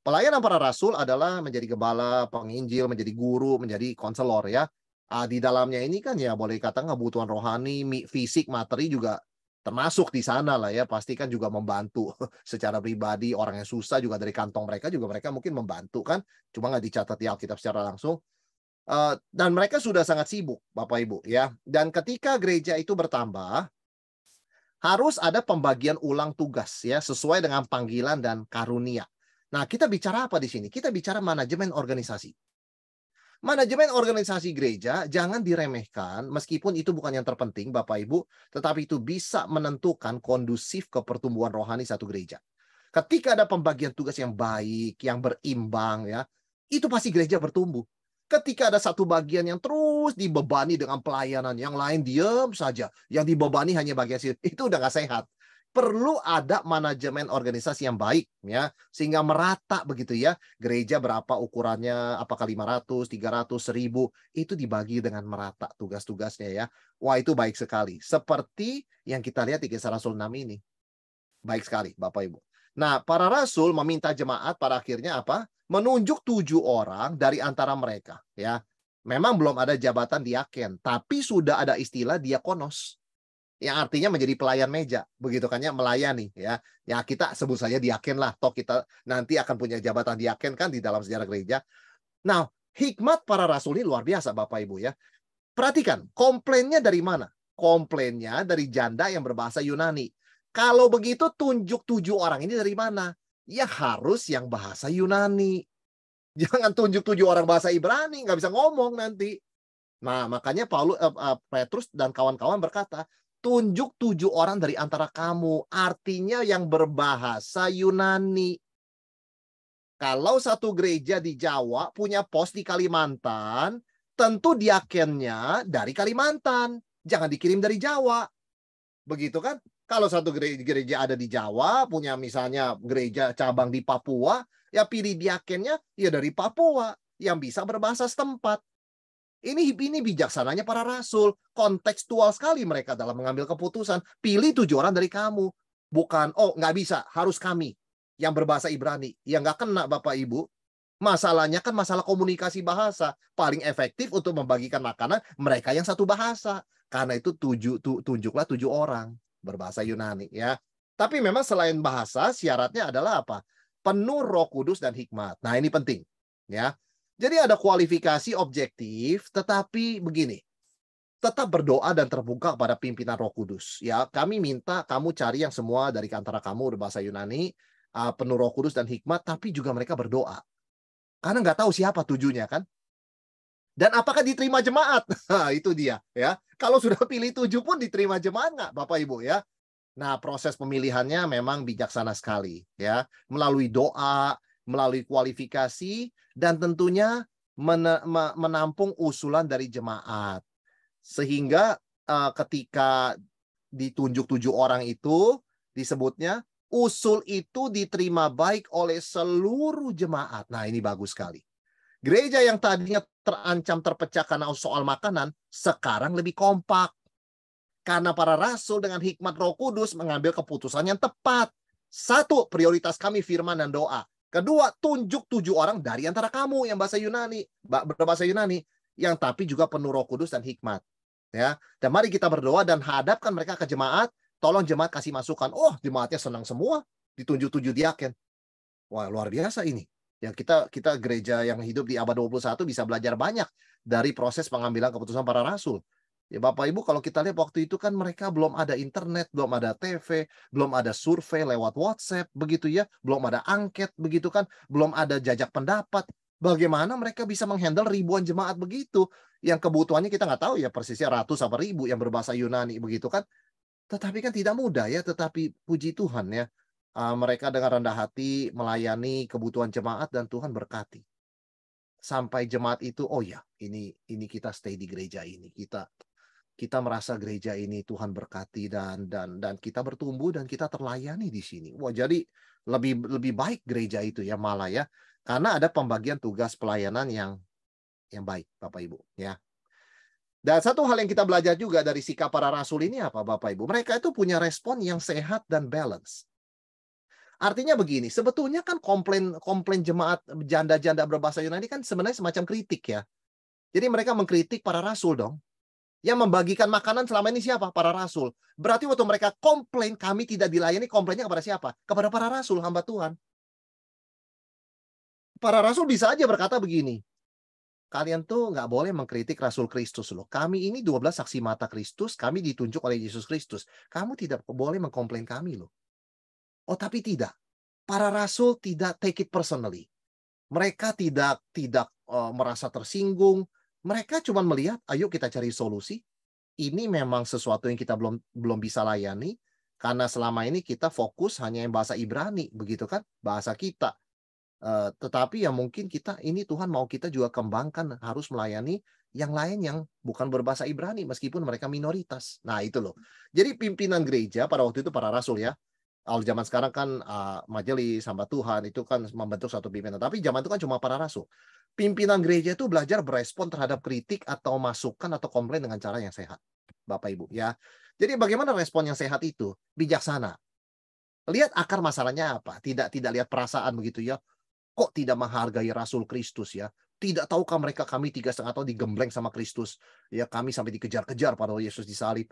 Pelayanan para rasul adalah menjadi gembala, penginjil, menjadi guru, menjadi konselor ya uh, di dalamnya ini kan ya boleh katakan kebutuhan rohani, fisik, materi juga termasuk di sana lah ya pasti kan juga membantu secara pribadi orang yang susah juga dari kantong mereka juga mereka mungkin membantu kan cuma nggak dicatat di Alkitab secara langsung uh, dan mereka sudah sangat sibuk Bapak Ibu ya dan ketika gereja itu bertambah harus ada pembagian ulang tugas ya sesuai dengan panggilan dan karunia nah kita bicara apa di sini kita bicara manajemen organisasi manajemen organisasi gereja jangan diremehkan meskipun itu bukan yang terpenting Bapak Ibu, tetapi itu bisa menentukan kondusif ke pertumbuhan rohani satu gereja. Ketika ada pembagian tugas yang baik, yang berimbang ya, itu pasti gereja bertumbuh. Ketika ada satu bagian yang terus dibebani dengan pelayanan, yang lain diam saja, yang dibebani hanya bagian situ, itu udah gak sehat perlu ada manajemen organisasi yang baik ya sehingga merata begitu ya gereja berapa ukurannya apakah 500 300 1000 itu dibagi dengan merata tugas-tugasnya ya wah itu baik sekali seperti yang kita lihat di kisah Rasul 6 ini baik sekali Bapak Ibu nah para rasul meminta jemaat pada akhirnya apa menunjuk tujuh orang dari antara mereka ya memang belum ada jabatan diaken tapi sudah ada istilah diakonos yang artinya menjadi pelayan meja, begitu kan ya melayani ya. Ya kita sebut saja diaken lah, toh kita nanti akan punya jabatan diaken kan di dalam sejarah gereja. Nah, hikmat para rasul ini luar biasa Bapak Ibu ya. Perhatikan, komplainnya dari mana? Komplainnya dari janda yang berbahasa Yunani. Kalau begitu tunjuk tujuh orang ini dari mana? Ya harus yang bahasa Yunani. Jangan tunjuk tujuh orang bahasa Ibrani, nggak bisa ngomong nanti. Nah, makanya Paulus uh, uh, Petrus dan kawan-kawan berkata, tunjuk tujuh orang dari antara kamu. Artinya yang berbahasa Yunani. Kalau satu gereja di Jawa punya pos di Kalimantan, tentu diakennya dari Kalimantan. Jangan dikirim dari Jawa. Begitu kan? Kalau satu gereja, ada di Jawa, punya misalnya gereja cabang di Papua, ya pilih diakennya ya dari Papua yang bisa berbahasa setempat. Ini ini bijaksananya para rasul, kontekstual sekali mereka dalam mengambil keputusan. Pilih tujuh orang dari kamu, bukan oh nggak bisa, harus kami yang berbahasa Ibrani, yang nggak kena bapak ibu. Masalahnya kan masalah komunikasi bahasa paling efektif untuk membagikan makanan mereka yang satu bahasa. Karena itu tujuh tu, tunjuklah tujuh orang berbahasa Yunani ya. Tapi memang selain bahasa syaratnya adalah apa? Penuh Roh Kudus dan hikmat. Nah ini penting ya jadi ada kualifikasi objektif, tetapi begini, tetap berdoa dan terbuka kepada pimpinan Roh Kudus. Ya, kami minta kamu cari yang semua dari antara kamu berbahasa Yunani, ah, penuh Roh Kudus dan hikmat, tapi juga mereka berdoa. Karena nggak tahu siapa tujuannya kan. Dan apakah diterima jemaat? Nah, itu dia ya. Kalau sudah pilih tujuh pun diterima jemaat nggak, Bapak Ibu ya. Nah, proses pemilihannya memang bijaksana sekali ya. Melalui doa, melalui kualifikasi dan tentunya menampung usulan dari jemaat. Sehingga uh, ketika ditunjuk tujuh orang itu disebutnya usul itu diterima baik oleh seluruh jemaat. Nah, ini bagus sekali. Gereja yang tadinya terancam terpecah karena soal makanan, sekarang lebih kompak. Karena para rasul dengan hikmat roh kudus mengambil keputusan yang tepat. Satu, prioritas kami firman dan doa. Kedua, tunjuk tujuh orang dari antara kamu yang bahasa Yunani, berbahasa Yunani, yang tapi juga penuh roh kudus dan hikmat. Ya, dan mari kita berdoa dan hadapkan mereka ke jemaat. Tolong jemaat kasih masukan. Oh, jemaatnya senang semua ditunjuk tujuh diaken. Wah, luar biasa ini. Ya, kita kita gereja yang hidup di abad 21 bisa belajar banyak dari proses pengambilan keputusan para rasul. Ya Bapak Ibu kalau kita lihat waktu itu kan mereka belum ada internet, belum ada TV, belum ada survei lewat WhatsApp begitu ya, belum ada angket begitu kan, belum ada jajak pendapat. Bagaimana mereka bisa menghandle ribuan jemaat begitu yang kebutuhannya kita nggak tahu ya persisnya ratus apa ribu yang berbahasa Yunani begitu kan. Tetapi kan tidak mudah ya, tetapi puji Tuhan ya. Eh, mereka dengan rendah hati melayani kebutuhan jemaat dan Tuhan berkati. Sampai jemaat itu, oh ya, ini ini kita stay di gereja ini, kita kita merasa gereja ini Tuhan berkati dan dan dan kita bertumbuh dan kita terlayani di sini. Wah, jadi lebih lebih baik gereja itu ya malah ya. Karena ada pembagian tugas pelayanan yang yang baik, Bapak Ibu, ya. Dan satu hal yang kita belajar juga dari sikap para rasul ini apa, Bapak Ibu? Mereka itu punya respon yang sehat dan balance. Artinya begini, sebetulnya kan komplain komplain jemaat janda-janda berbahasa Yunani kan sebenarnya semacam kritik ya. Jadi mereka mengkritik para rasul dong yang membagikan makanan selama ini siapa? Para rasul. Berarti waktu mereka komplain kami tidak dilayani, komplainnya kepada siapa? Kepada para rasul, hamba Tuhan. Para rasul bisa aja berkata begini, kalian tuh nggak boleh mengkritik Rasul Kristus loh. Kami ini 12 saksi mata Kristus, kami ditunjuk oleh Yesus Kristus. Kamu tidak boleh mengkomplain kami loh. Oh tapi tidak. Para rasul tidak take it personally. Mereka tidak tidak uh, merasa tersinggung, mereka cuma melihat, ayo kita cari solusi. Ini memang sesuatu yang kita belum belum bisa layani karena selama ini kita fokus hanya yang bahasa Ibrani, begitu kan? Bahasa kita. Uh, tetapi ya mungkin kita ini Tuhan mau kita juga kembangkan harus melayani yang lain yang bukan berbahasa Ibrani meskipun mereka minoritas. Nah itu loh. Jadi pimpinan gereja pada waktu itu para rasul ya Al zaman sekarang kan uh, majelis sama Tuhan itu kan membentuk satu pimpinan. Tapi zaman itu kan cuma para rasul. Pimpinan gereja itu belajar berespon terhadap kritik atau masukan atau komplain dengan cara yang sehat. Bapak Ibu ya. Jadi bagaimana respon yang sehat itu? Bijaksana. Lihat akar masalahnya apa? Tidak tidak lihat perasaan begitu ya. Kok tidak menghargai Rasul Kristus ya? Tidak tahukah mereka kami tiga setengah tahun digembleng sama Kristus? Ya kami sampai dikejar-kejar pada Yesus disalib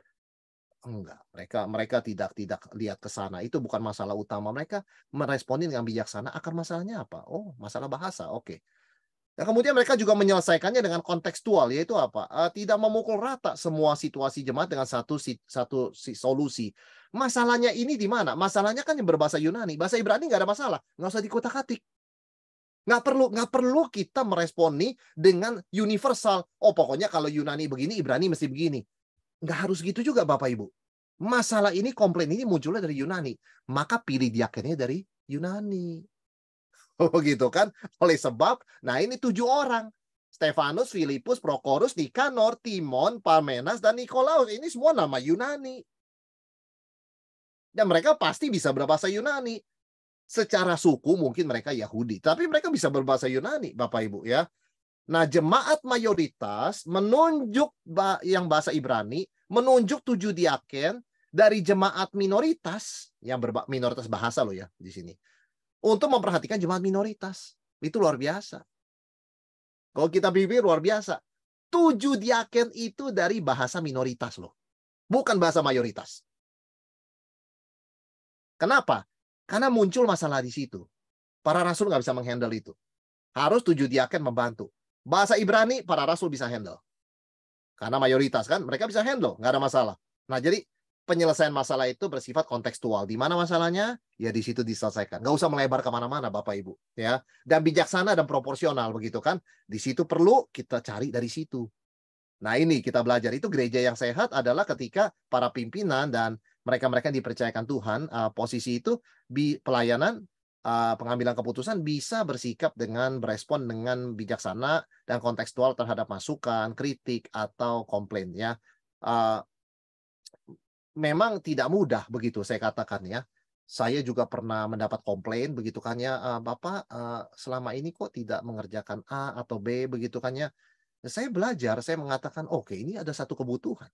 enggak mereka mereka tidak tidak lihat ke sana itu bukan masalah utama mereka meresponin dengan bijaksana akar masalahnya apa oh masalah bahasa oke okay. Nah, kemudian mereka juga menyelesaikannya dengan kontekstual, yaitu apa? Eh, tidak memukul rata semua situasi jemaat dengan satu satu solusi. Masalahnya ini di mana? Masalahnya kan yang berbahasa Yunani, bahasa Ibrani nggak ada masalah, nggak usah dikotak atik Nggak perlu nggak perlu kita meresponi dengan universal. Oh pokoknya kalau Yunani begini, Ibrani mesti begini nggak harus gitu juga Bapak Ibu. Masalah ini, komplain ini munculnya dari Yunani. Maka pilih diakennya dari Yunani. Oh gitu kan? Oleh sebab, nah ini tujuh orang. Stefanus, Filipus, Prokorus, Nikanor, Timon, Parmenas, dan Nikolaus. Ini semua nama Yunani. Dan mereka pasti bisa berbahasa Yunani. Secara suku mungkin mereka Yahudi. Tapi mereka bisa berbahasa Yunani, Bapak Ibu ya. Nah, jemaat mayoritas menunjuk yang bahasa Ibrani menunjuk tujuh diaken dari jemaat minoritas yang berba, minoritas bahasa loh ya di sini untuk memperhatikan jemaat minoritas itu luar biasa. Kalau kita bibir luar biasa. Tujuh diaken itu dari bahasa minoritas loh. Bukan bahasa mayoritas. Kenapa? Karena muncul masalah di situ. Para rasul nggak bisa menghandle itu. Harus tujuh diaken membantu. Bahasa Ibrani para rasul bisa handle. Karena mayoritas kan mereka bisa handle, nggak ada masalah. Nah, jadi penyelesaian masalah itu bersifat kontekstual. Di mana masalahnya? Ya di situ diselesaikan. Nggak usah melebar kemana-mana, Bapak Ibu. Ya, dan bijaksana dan proporsional begitu kan. Di situ perlu kita cari dari situ. Nah ini kita belajar itu gereja yang sehat adalah ketika para pimpinan dan mereka-mereka yang dipercayakan Tuhan uh, posisi itu di pelayanan Eh, pengambilan keputusan bisa bersikap dengan berespon dengan bijaksana dan kontekstual terhadap masukan, kritik atau komplain ya. Uh, memang tidak mudah begitu saya katakan ya. Saya juga pernah mendapat komplain begitu kan ya eh, Bapak selama ini kok tidak mengerjakan A atau B begitu kan ya. Saya belajar, saya mengatakan oke okay, ini ada satu kebutuhan.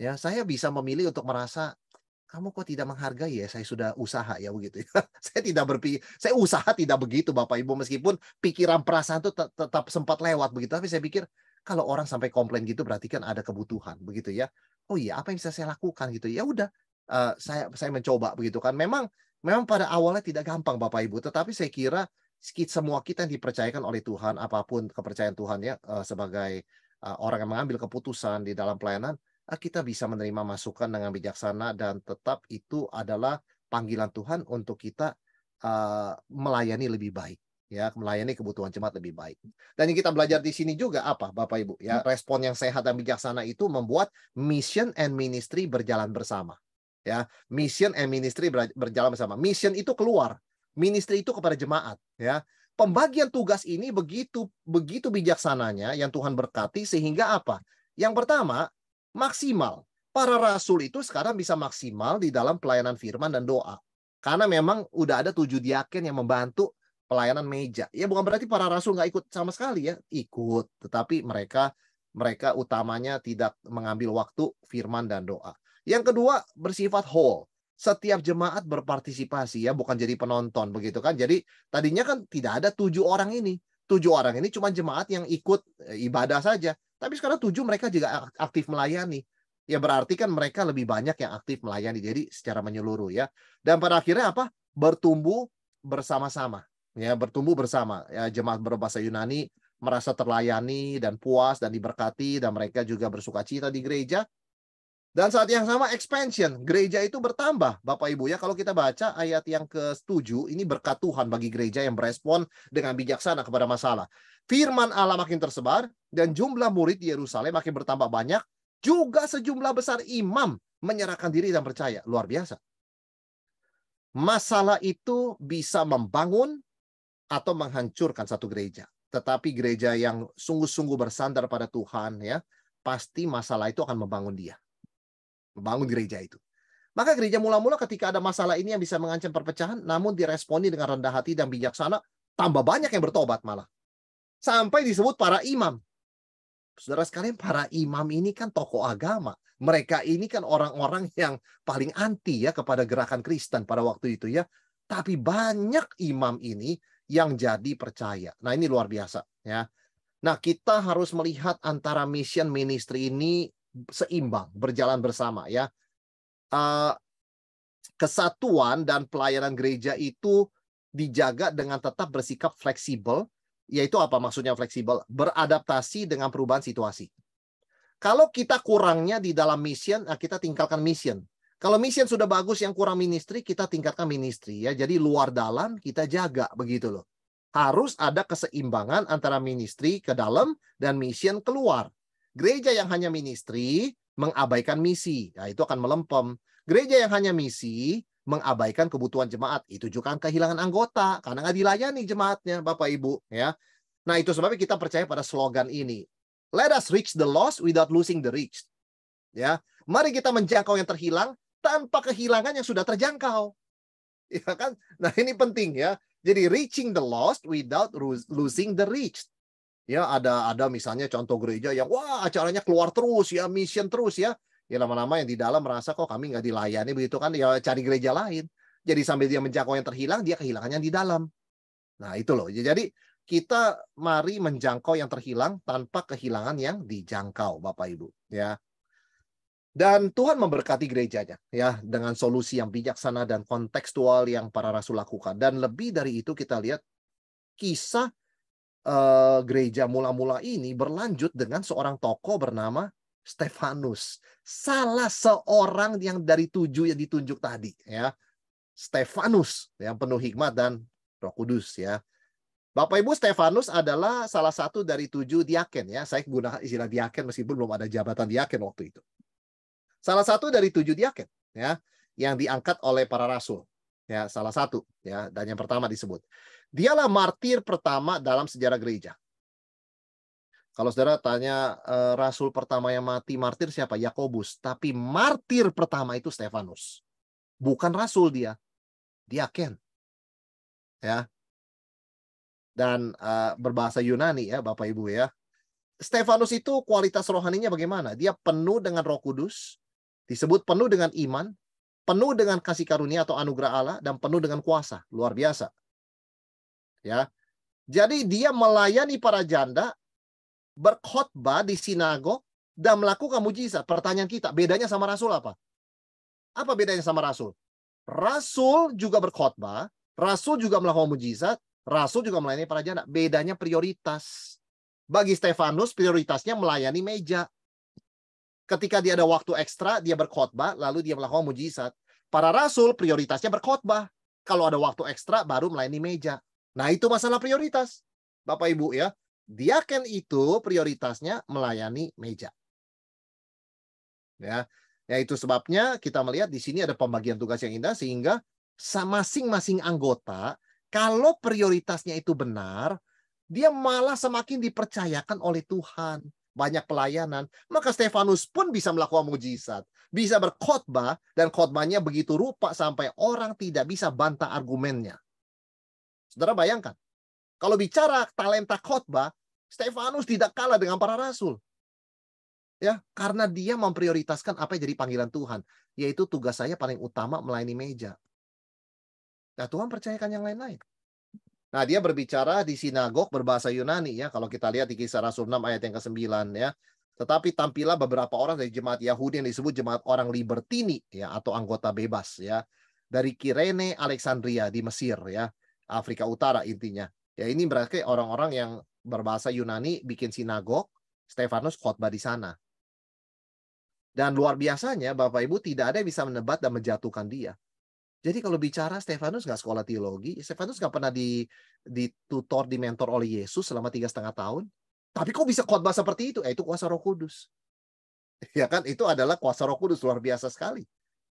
Ya, saya bisa memilih untuk merasa kamu kok tidak menghargai ya saya sudah usaha ya begitu ya. saya tidak berpikir saya usaha tidak begitu Bapak Ibu meskipun pikiran perasaan itu tetap, sempat lewat begitu tapi saya pikir kalau orang sampai komplain gitu berarti kan ada kebutuhan begitu ya oh iya apa yang bisa saya lakukan gitu ya udah uh, saya saya mencoba begitu kan memang memang pada awalnya tidak gampang Bapak Ibu tetapi saya kira semua kita yang dipercayakan oleh Tuhan apapun kepercayaan Tuhan ya uh, sebagai uh, orang yang mengambil keputusan di dalam pelayanan Ah, kita bisa menerima masukan dengan bijaksana dan tetap itu adalah panggilan Tuhan untuk kita uh, melayani lebih baik ya melayani kebutuhan jemaat lebih baik. Dan yang kita belajar di sini juga apa Bapak Ibu ya respon yang sehat dan bijaksana itu membuat mission and ministry berjalan bersama ya mission and ministry berjalan bersama. Mission itu keluar, ministry itu kepada jemaat ya. Pembagian tugas ini begitu begitu bijaksananya yang Tuhan berkati sehingga apa? Yang pertama, maksimal. Para rasul itu sekarang bisa maksimal di dalam pelayanan firman dan doa. Karena memang udah ada tujuh diaken yang membantu pelayanan meja. Ya bukan berarti para rasul nggak ikut sama sekali ya, ikut. Tetapi mereka mereka utamanya tidak mengambil waktu firman dan doa. Yang kedua bersifat whole. Setiap jemaat berpartisipasi ya, bukan jadi penonton begitu kan. Jadi tadinya kan tidak ada tujuh orang ini tujuh orang ini cuma jemaat yang ikut eh, ibadah saja. Tapi sekarang tujuh mereka juga aktif melayani. Ya berarti kan mereka lebih banyak yang aktif melayani. Jadi secara menyeluruh ya. Dan pada akhirnya apa? Bertumbuh bersama-sama. Ya bertumbuh bersama. Ya, jemaat berbahasa Yunani merasa terlayani dan puas dan diberkati dan mereka juga bersuka cita di gereja dan saat yang sama expansion, gereja itu bertambah. Bapak Ibu ya, kalau kita baca ayat yang ke-7, ini berkat Tuhan bagi gereja yang berespon dengan bijaksana kepada masalah. Firman Allah makin tersebar dan jumlah murid di Yerusalem makin bertambah banyak. Juga sejumlah besar imam menyerahkan diri dan percaya. Luar biasa. Masalah itu bisa membangun atau menghancurkan satu gereja. Tetapi gereja yang sungguh-sungguh bersandar pada Tuhan ya, pasti masalah itu akan membangun dia membangun gereja itu. Maka gereja mula-mula ketika ada masalah ini yang bisa mengancam perpecahan, namun diresponi dengan rendah hati dan bijaksana, tambah banyak yang bertobat malah. Sampai disebut para imam. Saudara sekalian, para imam ini kan tokoh agama. Mereka ini kan orang-orang yang paling anti ya kepada gerakan Kristen pada waktu itu ya. Tapi banyak imam ini yang jadi percaya. Nah ini luar biasa ya. Nah kita harus melihat antara mission ministry ini seimbang, berjalan bersama ya. Uh, kesatuan dan pelayanan gereja itu dijaga dengan tetap bersikap fleksibel, yaitu apa maksudnya fleksibel? Beradaptasi dengan perubahan situasi. Kalau kita kurangnya di dalam mission, nah kita tinggalkan mission. Kalau mission sudah bagus, yang kurang ministry kita tingkatkan ministry ya. Jadi luar dalam kita jaga begitu loh. Harus ada keseimbangan antara ministry ke dalam dan mission keluar. Gereja yang hanya ministry mengabaikan misi, ya itu akan melempem. Gereja yang hanya misi mengabaikan kebutuhan jemaat, itu juga kehilangan anggota karena nggak dilayani jemaatnya, Bapak Ibu, ya. Nah, itu sebabnya kita percaya pada slogan ini. Let us reach the lost without losing the rich, Ya, mari kita menjangkau yang terhilang tanpa kehilangan yang sudah terjangkau. Ya kan? Nah, ini penting ya. Jadi reaching the lost without losing the rich ya ada ada misalnya contoh gereja yang wah acaranya keluar terus ya mission terus ya ya lama-lama yang di dalam merasa kok kami nggak dilayani begitu kan ya cari gereja lain jadi sambil dia menjangkau yang terhilang dia kehilangannya di dalam nah itu loh jadi kita mari menjangkau yang terhilang tanpa kehilangan yang dijangkau Bapak Ibu ya dan Tuhan memberkati gerejanya ya dengan solusi yang bijaksana dan kontekstual yang para rasul lakukan dan lebih dari itu kita lihat kisah uh, gereja mula-mula ini berlanjut dengan seorang tokoh bernama Stefanus. Salah seorang yang dari tujuh yang ditunjuk tadi ya. Stefanus yang penuh hikmat dan Roh Kudus ya. Bapak Ibu Stefanus adalah salah satu dari tujuh diaken ya. Saya gunakan istilah diaken meskipun belum ada jabatan diaken waktu itu. Salah satu dari tujuh diaken ya yang diangkat oleh para rasul ya salah satu ya dan yang pertama disebut. Dialah martir pertama dalam sejarah gereja. Kalau saudara tanya eh, rasul pertama yang mati martir siapa? Yakobus. Tapi martir pertama itu Stefanus. Bukan rasul dia. dia ken Ya. Dan eh, berbahasa Yunani ya Bapak Ibu ya. Stefanus itu kualitas rohaninya bagaimana? Dia penuh dengan Roh Kudus, disebut penuh dengan iman, penuh dengan kasih karunia atau anugerah Allah dan penuh dengan kuasa, luar biasa. Ya. Jadi dia melayani para janda, berkhotbah di sinago dan melakukan mujizat. Pertanyaan kita, bedanya sama rasul apa? Apa bedanya sama rasul? Rasul juga berkhotbah, rasul juga melakukan mujizat, rasul juga melayani para janda. Bedanya prioritas. Bagi Stefanus prioritasnya melayani meja. Ketika dia ada waktu ekstra, dia berkhotbah, lalu dia melakukan mujizat. Para rasul prioritasnya berkhotbah. Kalau ada waktu ekstra, baru melayani meja. Nah, itu masalah prioritas. Bapak Ibu ya, dia diaken itu prioritasnya melayani meja. Ya, ya, itu sebabnya kita melihat di sini ada pembagian tugas yang indah sehingga masing-masing anggota kalau prioritasnya itu benar, dia malah semakin dipercayakan oleh Tuhan banyak pelayanan, maka Stefanus pun bisa melakukan mujizat, bisa berkhotbah dan khotbahnya begitu rupa sampai orang tidak bisa bantah argumennya. Saudara bayangkan, kalau bicara talenta khotbah, Stefanus tidak kalah dengan para rasul. Ya, karena dia memprioritaskan apa yang jadi panggilan Tuhan, yaitu tugas saya paling utama melayani meja. Nah, Tuhan percayakan yang lain-lain. Nah, dia berbicara di sinagog berbahasa Yunani ya. Kalau kita lihat di Kisah Rasul 6 ayat yang ke-9 ya. Tetapi tampillah beberapa orang dari jemaat Yahudi yang disebut jemaat orang libertini ya atau anggota bebas ya dari Kirene Alexandria di Mesir ya, Afrika Utara intinya. Ya ini berarti orang-orang yang berbahasa Yunani bikin sinagog, Stefanus khotbah di sana. Dan luar biasanya Bapak Ibu tidak ada yang bisa menebat dan menjatuhkan dia. Jadi kalau bicara Stefanus nggak sekolah teologi, Stefanus nggak pernah di ditutor, dimentor oleh Yesus selama tiga setengah tahun. Tapi kok bisa khotbah seperti itu? Eh, itu kuasa Roh Kudus. Ya kan, itu adalah kuasa Roh Kudus luar biasa sekali.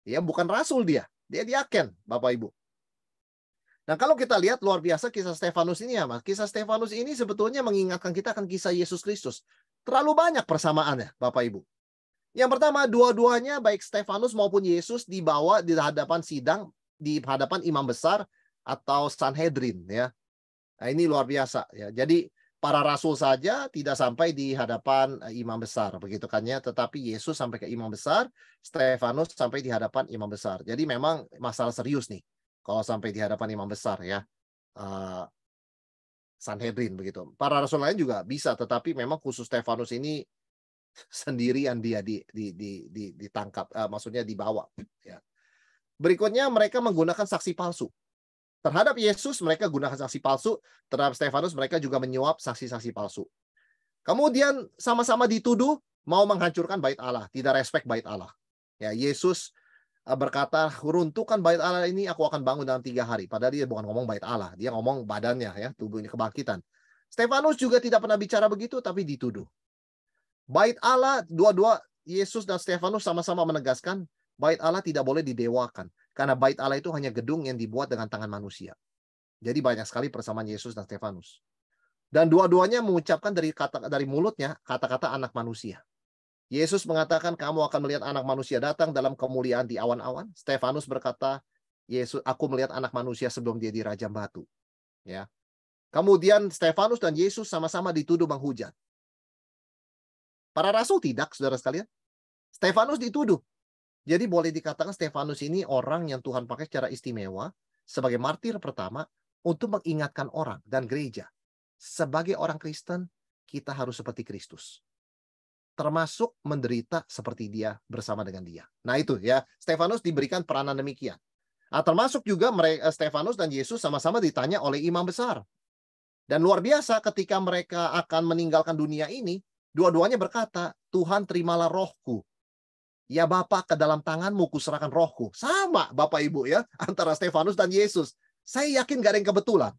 Ya, bukan rasul dia, dia diaken, Bapak Ibu. Nah, kalau kita lihat luar biasa kisah Stefanus ini ya, Mas. Kisah Stefanus ini sebetulnya mengingatkan kita akan kisah Yesus Kristus. Terlalu banyak persamaannya, Bapak Ibu. Yang pertama, dua-duanya baik Stefanus maupun Yesus dibawa di hadapan sidang, di hadapan imam besar atau Sanhedrin ya. Nah, ini luar biasa ya. Jadi para rasul saja tidak sampai di hadapan eh, imam besar begitu kan ya, tetapi Yesus sampai ke imam besar, Stefanus sampai di hadapan imam besar. Jadi memang masalah serius nih kalau sampai di hadapan imam besar ya. Uh, Sanhedrin begitu. Para rasul lain juga bisa, tetapi memang khusus Stefanus ini sendirian dia di, di, di, di, ditangkap, uh, maksudnya dibawa. Ya. Berikutnya mereka menggunakan saksi palsu. Terhadap Yesus mereka gunakan saksi palsu, terhadap Stefanus mereka juga menyuap saksi-saksi palsu. Kemudian sama-sama dituduh mau menghancurkan bait Allah, tidak respect bait Allah. Ya, Yesus eh, berkata, "Runtuhkan bait Allah ini, aku akan bangun dalam tiga hari." Padahal dia bukan ngomong bait Allah, dia ngomong badannya ya, tubuhnya kebangkitan. Stefanus juga tidak pernah bicara begitu tapi dituduh. Bait Allah, dua-dua Yesus dan Stefanus sama-sama menegaskan bait Allah tidak boleh didewakan. Karena bait Allah itu hanya gedung yang dibuat dengan tangan manusia. Jadi banyak sekali persamaan Yesus dan Stefanus. Dan dua-duanya mengucapkan dari kata dari mulutnya kata-kata anak manusia. Yesus mengatakan kamu akan melihat anak manusia datang dalam kemuliaan di awan-awan. Stefanus berkata, Yesus, aku melihat anak manusia sebelum dia dirajam batu. Ya. Kemudian Stefanus dan Yesus sama-sama dituduh menghujat. Para rasul tidak, saudara sekalian. Stefanus dituduh. Jadi boleh dikatakan Stefanus ini orang yang Tuhan pakai secara istimewa sebagai martir pertama untuk mengingatkan orang dan gereja. Sebagai orang Kristen, kita harus seperti Kristus. Termasuk menderita seperti dia bersama dengan dia. Nah itu ya, Stefanus diberikan peranan demikian. Nah, termasuk juga mereka, eh, Stefanus dan Yesus sama-sama ditanya oleh imam besar. Dan luar biasa ketika mereka akan meninggalkan dunia ini, Dua-duanya berkata, Tuhan terimalah rohku. Ya Bapak, ke dalam tanganmu kuserahkan rohku. Sama Bapak Ibu ya, antara Stefanus dan Yesus. Saya yakin gak ada yang kebetulan.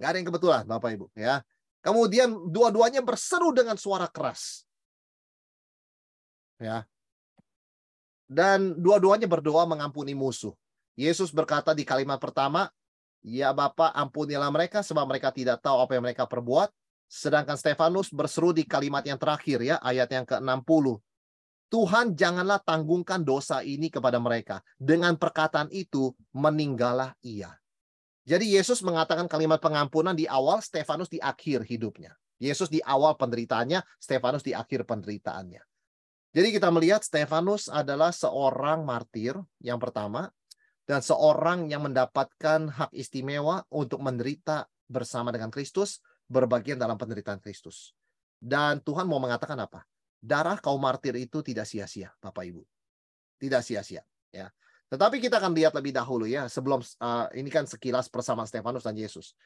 Gak ada yang kebetulan Bapak Ibu ya. Kemudian dua-duanya berseru dengan suara keras. Ya. Dan dua-duanya berdoa mengampuni musuh. Yesus berkata di kalimat pertama, Ya Bapak, ampunilah mereka sebab mereka tidak tahu apa yang mereka perbuat. Sedangkan Stefanus berseru di kalimat yang terakhir ya, ayat yang ke-60. Tuhan janganlah tanggungkan dosa ini kepada mereka. Dengan perkataan itu, meninggallah ia. Jadi Yesus mengatakan kalimat pengampunan di awal, Stefanus di akhir hidupnya. Yesus di awal penderitaannya, Stefanus di akhir penderitaannya. Jadi kita melihat Stefanus adalah seorang martir yang pertama dan seorang yang mendapatkan hak istimewa untuk menderita bersama dengan Kristus berbagian dalam penderitaan Kristus. Dan Tuhan mau mengatakan apa? Darah kaum martir itu tidak sia-sia, Bapak Ibu. Tidak sia-sia, ya. Tetapi kita akan lihat lebih dahulu ya, sebelum uh, ini kan sekilas persamaan Stefanus dan Yesus.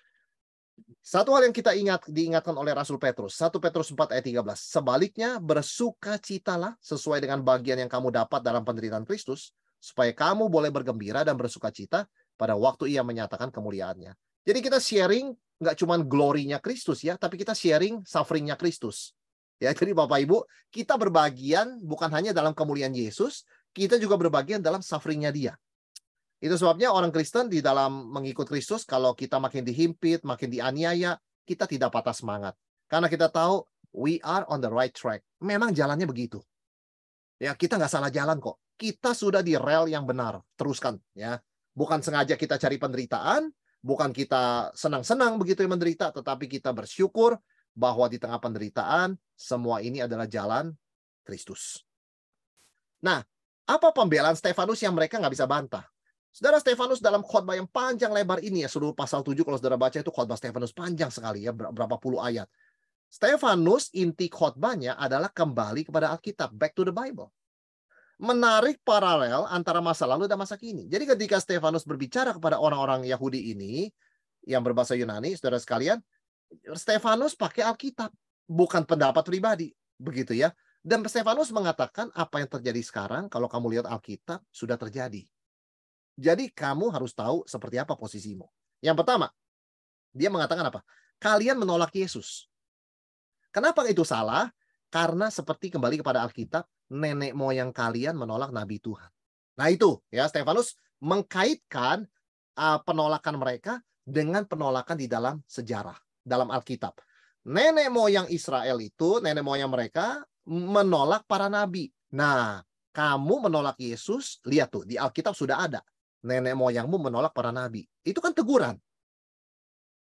Satu hal yang kita ingat diingatkan oleh Rasul Petrus, 1 Petrus 4 ayat 13. Sebaliknya bersukacitalah sesuai dengan bagian yang kamu dapat dalam penderitaan Kristus, supaya kamu boleh bergembira dan bersukacita pada waktu ia menyatakan kemuliaannya. Jadi kita sharing nggak cuma glorinya Kristus ya, tapi kita sharing sufferingnya Kristus. Ya, jadi Bapak Ibu, kita berbagian bukan hanya dalam kemuliaan Yesus, kita juga berbagian dalam sufferingnya Dia. Itu sebabnya orang Kristen di dalam mengikut Kristus, kalau kita makin dihimpit, makin dianiaya, kita tidak patah semangat. Karena kita tahu we are on the right track. Memang jalannya begitu. Ya, kita nggak salah jalan kok. Kita sudah di rel yang benar. Teruskan ya. Bukan sengaja kita cari penderitaan, Bukan kita senang-senang begitu yang menderita, tetapi kita bersyukur bahwa di tengah penderitaan semua ini adalah jalan Kristus. Nah, apa pembelaan Stefanus yang mereka nggak bisa bantah? Saudara Stefanus dalam khotbah yang panjang lebar ini ya, seluruh pasal 7 kalau saudara baca itu khotbah Stefanus panjang sekali ya, berapa puluh ayat. Stefanus inti khotbahnya adalah kembali kepada Alkitab, back to the Bible menarik paralel antara masa lalu dan masa kini. Jadi ketika Stefanus berbicara kepada orang-orang Yahudi ini yang berbahasa Yunani, saudara sekalian, Stefanus pakai Alkitab, bukan pendapat pribadi, begitu ya. Dan Stefanus mengatakan apa yang terjadi sekarang kalau kamu lihat Alkitab sudah terjadi. Jadi kamu harus tahu seperti apa posisimu. Yang pertama, dia mengatakan apa? Kalian menolak Yesus. Kenapa itu salah? Karena seperti kembali kepada Alkitab, nenek moyang kalian menolak nabi Tuhan. Nah itu ya Stefanus mengkaitkan uh, penolakan mereka dengan penolakan di dalam sejarah, dalam Alkitab. Nenek moyang Israel itu, nenek moyang mereka menolak para nabi. Nah, kamu menolak Yesus, lihat tuh di Alkitab sudah ada. Nenek moyangmu menolak para nabi. Itu kan teguran.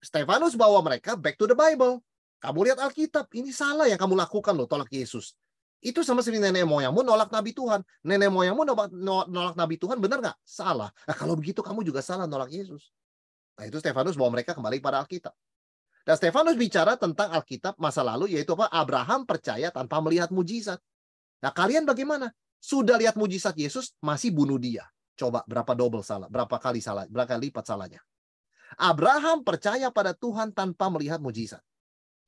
Stefanus bawa mereka back to the Bible. Kamu lihat Alkitab, ini salah yang kamu lakukan loh, tolak Yesus. Itu sama seperti nenek moyangmu nolak Nabi Tuhan. Nenek moyangmu nolak, nolak Nabi Tuhan, benar nggak? Salah. Nah, kalau begitu kamu juga salah nolak Yesus. Nah itu Stefanus bawa mereka kembali pada Alkitab. Dan Stefanus bicara tentang Alkitab masa lalu, yaitu apa? Abraham percaya tanpa melihat mujizat. Nah kalian bagaimana? Sudah lihat mujizat Yesus, masih bunuh dia. Coba berapa double salah, berapa kali salah, berapa kali lipat salahnya. Abraham percaya pada Tuhan tanpa melihat mujizat.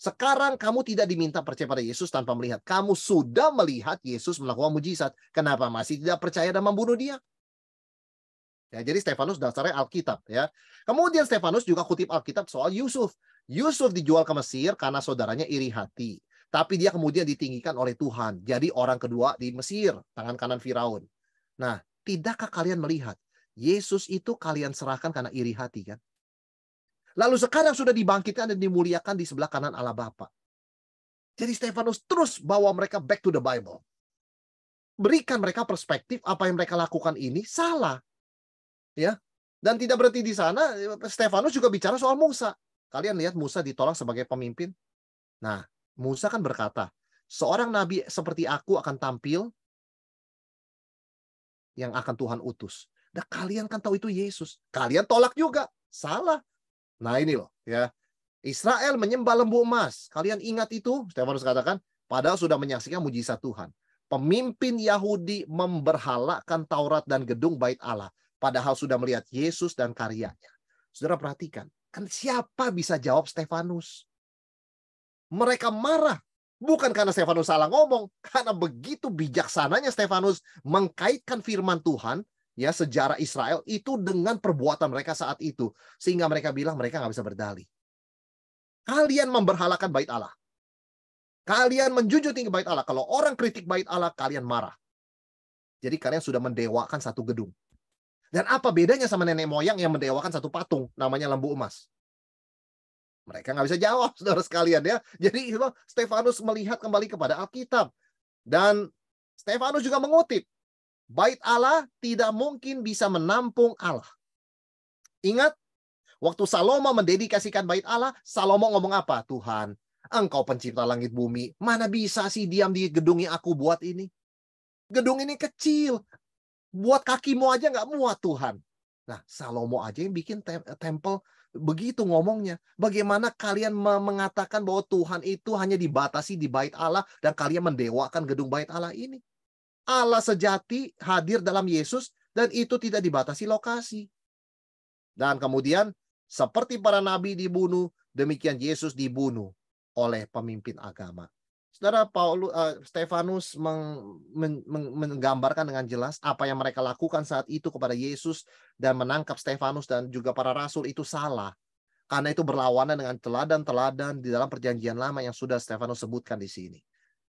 Sekarang kamu tidak diminta percaya pada Yesus tanpa melihat. Kamu sudah melihat Yesus melakukan mujizat. Kenapa masih tidak percaya dan membunuh dia? Ya, jadi Stefanus dasarnya Alkitab ya. Kemudian Stefanus juga kutip Alkitab soal Yusuf. Yusuf dijual ke Mesir karena saudaranya iri hati. Tapi dia kemudian ditinggikan oleh Tuhan. Jadi orang kedua di Mesir, tangan kanan Firaun. Nah, tidakkah kalian melihat Yesus itu kalian serahkan karena iri hati kan? Lalu sekarang sudah dibangkitkan dan dimuliakan di sebelah kanan Allah Bapa. Jadi Stefanus terus bawa mereka back to the Bible. Berikan mereka perspektif apa yang mereka lakukan ini salah. Ya. Dan tidak berhenti di sana, Stefanus juga bicara soal Musa. Kalian lihat Musa ditolak sebagai pemimpin. Nah, Musa kan berkata, seorang nabi seperti aku akan tampil yang akan Tuhan utus. Nah, kalian kan tahu itu Yesus. Kalian tolak juga. Salah. Nah ini loh ya. Israel menyembah lembu emas. Kalian ingat itu? Stefanus katakan, padahal sudah menyaksikan mujizat Tuhan. Pemimpin Yahudi memberhalakan Taurat dan gedung bait Allah. Padahal sudah melihat Yesus dan karyanya. Saudara perhatikan, kan siapa bisa jawab Stefanus? Mereka marah bukan karena Stefanus salah ngomong, karena begitu bijaksananya Stefanus mengkaitkan firman Tuhan ya sejarah Israel itu dengan perbuatan mereka saat itu sehingga mereka bilang mereka nggak bisa berdalih. Kalian memberhalakan bait Allah. Kalian menjunjung tinggi bait Allah. Kalau orang kritik bait Allah, kalian marah. Jadi kalian sudah mendewakan satu gedung. Dan apa bedanya sama nenek moyang yang mendewakan satu patung namanya lembu emas? Mereka nggak bisa jawab, saudara sekalian ya. Jadi Stefanus melihat kembali kepada Alkitab. Dan Stefanus juga mengutip Bait Allah tidak mungkin bisa menampung Allah. Ingat, waktu Salomo mendedikasikan bait Allah, Salomo ngomong apa? Tuhan, engkau pencipta langit bumi. Mana bisa sih diam di gedung yang aku buat ini? Gedung ini kecil. Buat kakimu aja nggak muat Tuhan. Nah, Salomo aja yang bikin tem tempel begitu ngomongnya. Bagaimana kalian mengatakan bahwa Tuhan itu hanya dibatasi di bait Allah dan kalian mendewakan gedung bait Allah ini? Allah sejati hadir dalam Yesus dan itu tidak dibatasi lokasi. Dan kemudian seperti para nabi dibunuh, demikian Yesus dibunuh oleh pemimpin agama. Saudara Paulus uh, Stefanus meng, men, men, menggambarkan dengan jelas apa yang mereka lakukan saat itu kepada Yesus dan menangkap Stefanus dan juga para rasul itu salah. Karena itu berlawanan dengan teladan-teladan di dalam perjanjian lama yang sudah Stefanus sebutkan di sini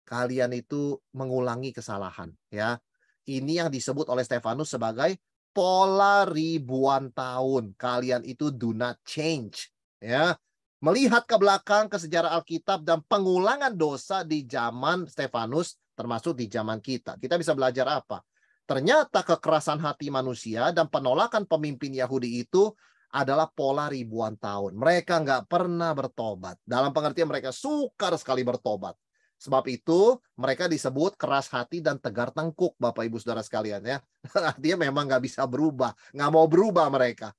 kalian itu mengulangi kesalahan ya. Ini yang disebut oleh Stefanus sebagai pola ribuan tahun. Kalian itu do not change ya. Melihat ke belakang ke sejarah Alkitab dan pengulangan dosa di zaman Stefanus termasuk di zaman kita. Kita bisa belajar apa? Ternyata kekerasan hati manusia dan penolakan pemimpin Yahudi itu adalah pola ribuan tahun. Mereka nggak pernah bertobat. Dalam pengertian mereka sukar sekali bertobat. Sebab itu mereka disebut keras hati dan tegar tengkuk Bapak Ibu Saudara sekalian ya. Artinya memang nggak bisa berubah, nggak mau berubah mereka.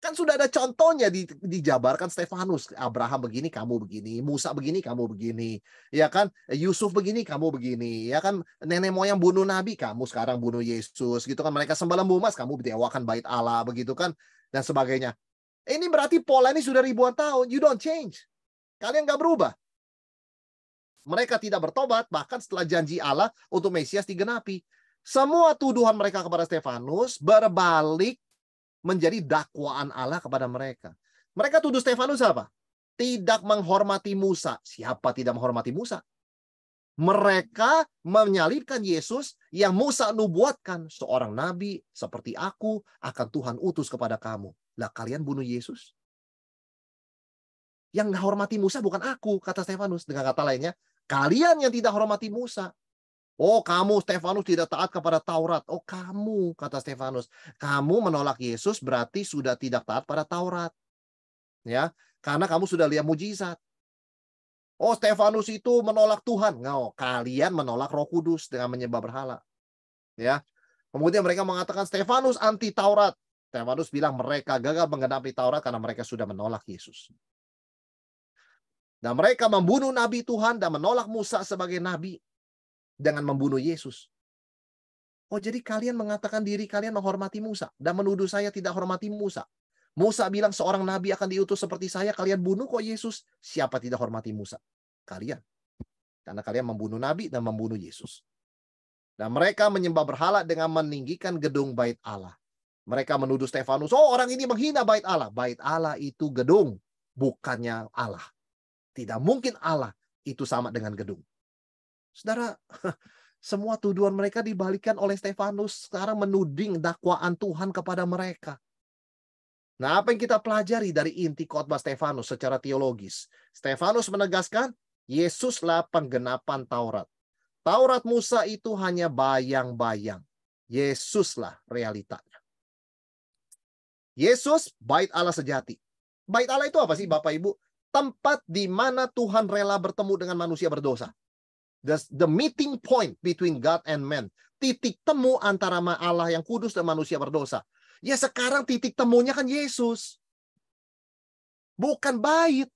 Kan sudah ada contohnya di, dijabarkan Stefanus, Abraham begini, kamu begini, Musa begini, kamu begini, ya kan? Yusuf begini, kamu begini, ya kan? Nenek moyang bunuh nabi, kamu sekarang bunuh Yesus, gitu kan? Mereka sembah bumas kamu dewakan bait Allah, begitu kan? Dan sebagainya. Ini berarti pola ini sudah ribuan tahun, you don't change. Kalian nggak berubah. Mereka tidak bertobat bahkan setelah janji Allah untuk Mesias digenapi. Semua tuduhan mereka kepada Stefanus berbalik menjadi dakwaan Allah kepada mereka. Mereka tuduh Stefanus apa? Tidak menghormati Musa. Siapa tidak menghormati Musa? Mereka menyalibkan Yesus yang Musa nubuatkan. Seorang nabi seperti aku akan Tuhan utus kepada kamu. Lah kalian bunuh Yesus? yang hormati Musa bukan aku, kata Stefanus. Dengan kata lainnya, Kalian yang tidak hormati Musa. Oh kamu Stefanus tidak taat kepada Taurat. Oh kamu kata Stefanus. Kamu menolak Yesus berarti sudah tidak taat pada Taurat. Ya, karena kamu sudah lihat mujizat. Oh Stefanus itu menolak Tuhan. No, kalian menolak Roh Kudus dengan menyembah berhala. Ya. Kemudian mereka mengatakan Stefanus anti Taurat. Stefanus bilang mereka gagal menggenapi Taurat karena mereka sudah menolak Yesus. Dan mereka membunuh nabi Tuhan dan menolak Musa sebagai nabi dengan membunuh Yesus. Oh, jadi kalian mengatakan diri kalian menghormati Musa dan menuduh saya tidak hormati Musa. Musa bilang seorang nabi akan diutus seperti saya, kalian bunuh kok Yesus. Siapa tidak hormati Musa? Kalian. Karena kalian membunuh nabi dan membunuh Yesus. Dan mereka menyembah berhala dengan meninggikan gedung bait Allah. Mereka menuduh Stefanus, oh orang ini menghina bait Allah. Bait Allah itu gedung, bukannya Allah. Tidak mungkin Allah itu sama dengan gedung. Saudara, semua tuduhan mereka dibalikan oleh Stefanus sekarang menuding dakwaan Tuhan kepada mereka. Nah, apa yang kita pelajari dari inti khotbah Stefanus secara teologis? Stefanus menegaskan Yesuslah penggenapan Taurat. Taurat Musa itu hanya bayang-bayang. Yesuslah realitanya. Yesus bait Allah sejati. Bait Allah itu apa sih Bapak Ibu? tempat di mana Tuhan rela bertemu dengan manusia berdosa. The, the meeting point between God and man. Titik temu antara Allah yang kudus dan manusia berdosa. Ya sekarang titik temunya kan Yesus. Bukan bait.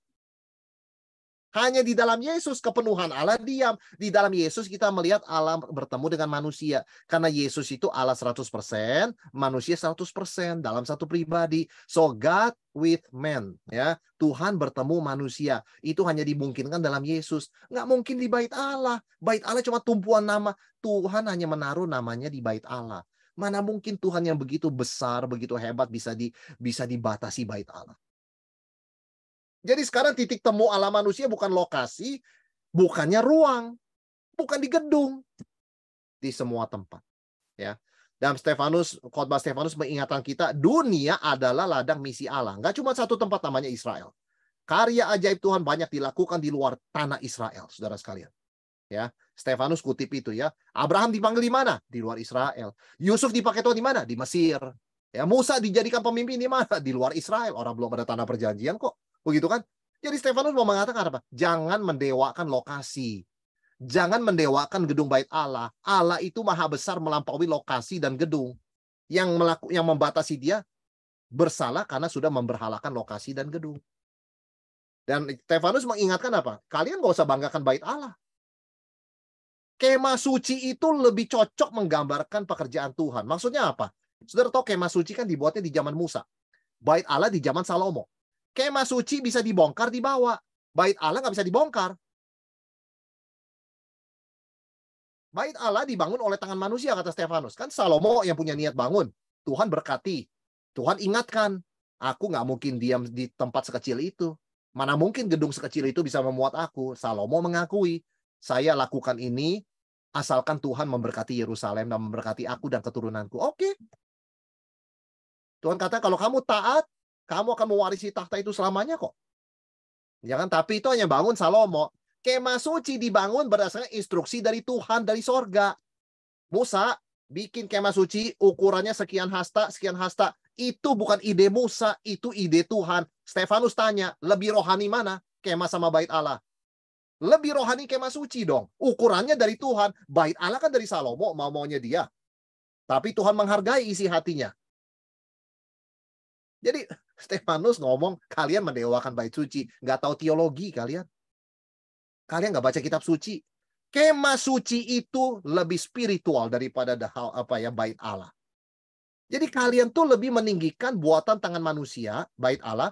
Hanya di dalam Yesus kepenuhan Allah diam. Di dalam Yesus kita melihat Allah bertemu dengan manusia. Karena Yesus itu Allah 100%, manusia 100% dalam satu pribadi. So God with man, ya. Tuhan bertemu manusia. Itu hanya dimungkinkan dalam Yesus. Nggak mungkin di bait Allah. Bait Allah cuma tumpuan nama. Tuhan hanya menaruh namanya di bait Allah. Mana mungkin Tuhan yang begitu besar, begitu hebat bisa di bisa dibatasi bait Allah. Jadi sekarang titik temu alam manusia bukan lokasi, bukannya ruang, bukan di gedung, di semua tempat. Ya. Dan Stefanus, khotbah Stefanus mengingatkan kita, dunia adalah ladang misi Allah. Gak cuma satu tempat namanya Israel. Karya ajaib Tuhan banyak dilakukan di luar tanah Israel, saudara sekalian. Ya, Stefanus kutip itu ya. Abraham dipanggil di mana? Di luar Israel. Yusuf dipakai Tuhan di mana? Di Mesir. Ya, Musa dijadikan pemimpin di mana? Di luar Israel. Orang belum ada tanah perjanjian kok. Begitu kan? Jadi Stefanus mau mengatakan apa? Jangan mendewakan lokasi. Jangan mendewakan gedung bait Allah. Allah itu maha besar melampaui lokasi dan gedung. Yang melaku, yang membatasi dia bersalah karena sudah memberhalakan lokasi dan gedung. Dan Stefanus mengingatkan apa? Kalian gak usah banggakan bait Allah. Kema suci itu lebih cocok menggambarkan pekerjaan Tuhan. Maksudnya apa? Saudara tahu kema suci kan dibuatnya di zaman Musa. Bait Allah di zaman Salomo Kemah suci bisa dibongkar dibawa. Bait Allah nggak bisa dibongkar. Bait Allah dibangun oleh tangan manusia kata Stefanus. Kan Salomo yang punya niat bangun. Tuhan berkati. Tuhan ingatkan. Aku nggak mungkin diam di tempat sekecil itu. Mana mungkin gedung sekecil itu bisa memuat aku. Salomo mengakui. Saya lakukan ini asalkan Tuhan memberkati Yerusalem dan memberkati aku dan keturunanku. Oke. Okay. Tuhan kata kalau kamu taat, kamu akan mewarisi tahta itu selamanya kok. Ya kan? Tapi itu hanya bangun Salomo. Kemah suci dibangun berdasarkan instruksi dari Tuhan dari sorga. Musa bikin kemah suci ukurannya sekian hasta, sekian hasta. Itu bukan ide Musa, itu ide Tuhan. Stefanus tanya, lebih rohani mana? Kemah sama bait Allah. Lebih rohani kemah suci dong. Ukurannya dari Tuhan. Bait Allah kan dari Salomo, mau maunya dia. Tapi Tuhan menghargai isi hatinya. Jadi Stefanus ngomong kalian mendewakan bait suci, nggak tahu teologi kalian. Kalian nggak baca kitab suci. Kemah suci itu lebih spiritual daripada hal apa ya bait Allah. Jadi kalian tuh lebih meninggikan buatan tangan manusia, bait Allah,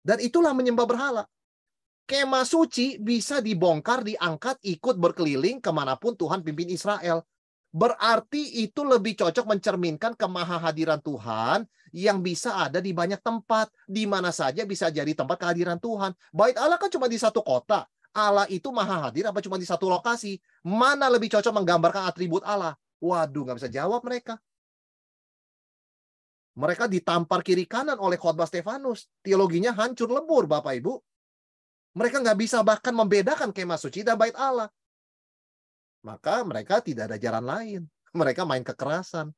dan itulah menyembah berhala. Kemah suci bisa dibongkar, diangkat, ikut berkeliling kemanapun Tuhan pimpin Israel. Berarti itu lebih cocok mencerminkan kemahahadiran Tuhan yang bisa ada di banyak tempat. Di mana saja bisa jadi tempat kehadiran Tuhan. Baik Allah kan cuma di satu kota. Allah itu maha hadir apa cuma di satu lokasi? Mana lebih cocok menggambarkan atribut Allah? Waduh, nggak bisa jawab mereka. Mereka ditampar kiri kanan oleh khotbah Stefanus. Teologinya hancur lebur, Bapak Ibu. Mereka nggak bisa bahkan membedakan kemah suci dan bait Allah maka mereka tidak ada jalan lain. Mereka main kekerasan.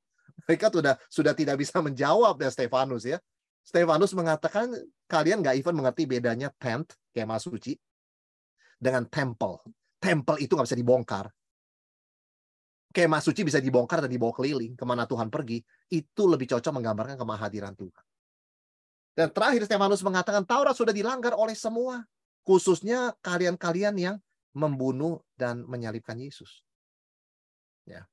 Mereka sudah sudah tidak bisa menjawab ya Stefanus ya. Stefanus mengatakan kalian nggak even mengerti bedanya tent kemah suci dengan temple. Temple itu nggak bisa dibongkar. Kemah suci bisa dibongkar dan dibawa keliling kemana Tuhan pergi. Itu lebih cocok menggambarkan kemahadiran Tuhan. Dan terakhir Stefanus mengatakan Taurat sudah dilanggar oleh semua. Khususnya kalian-kalian yang membunuh dan menyalibkan Yesus. Ya.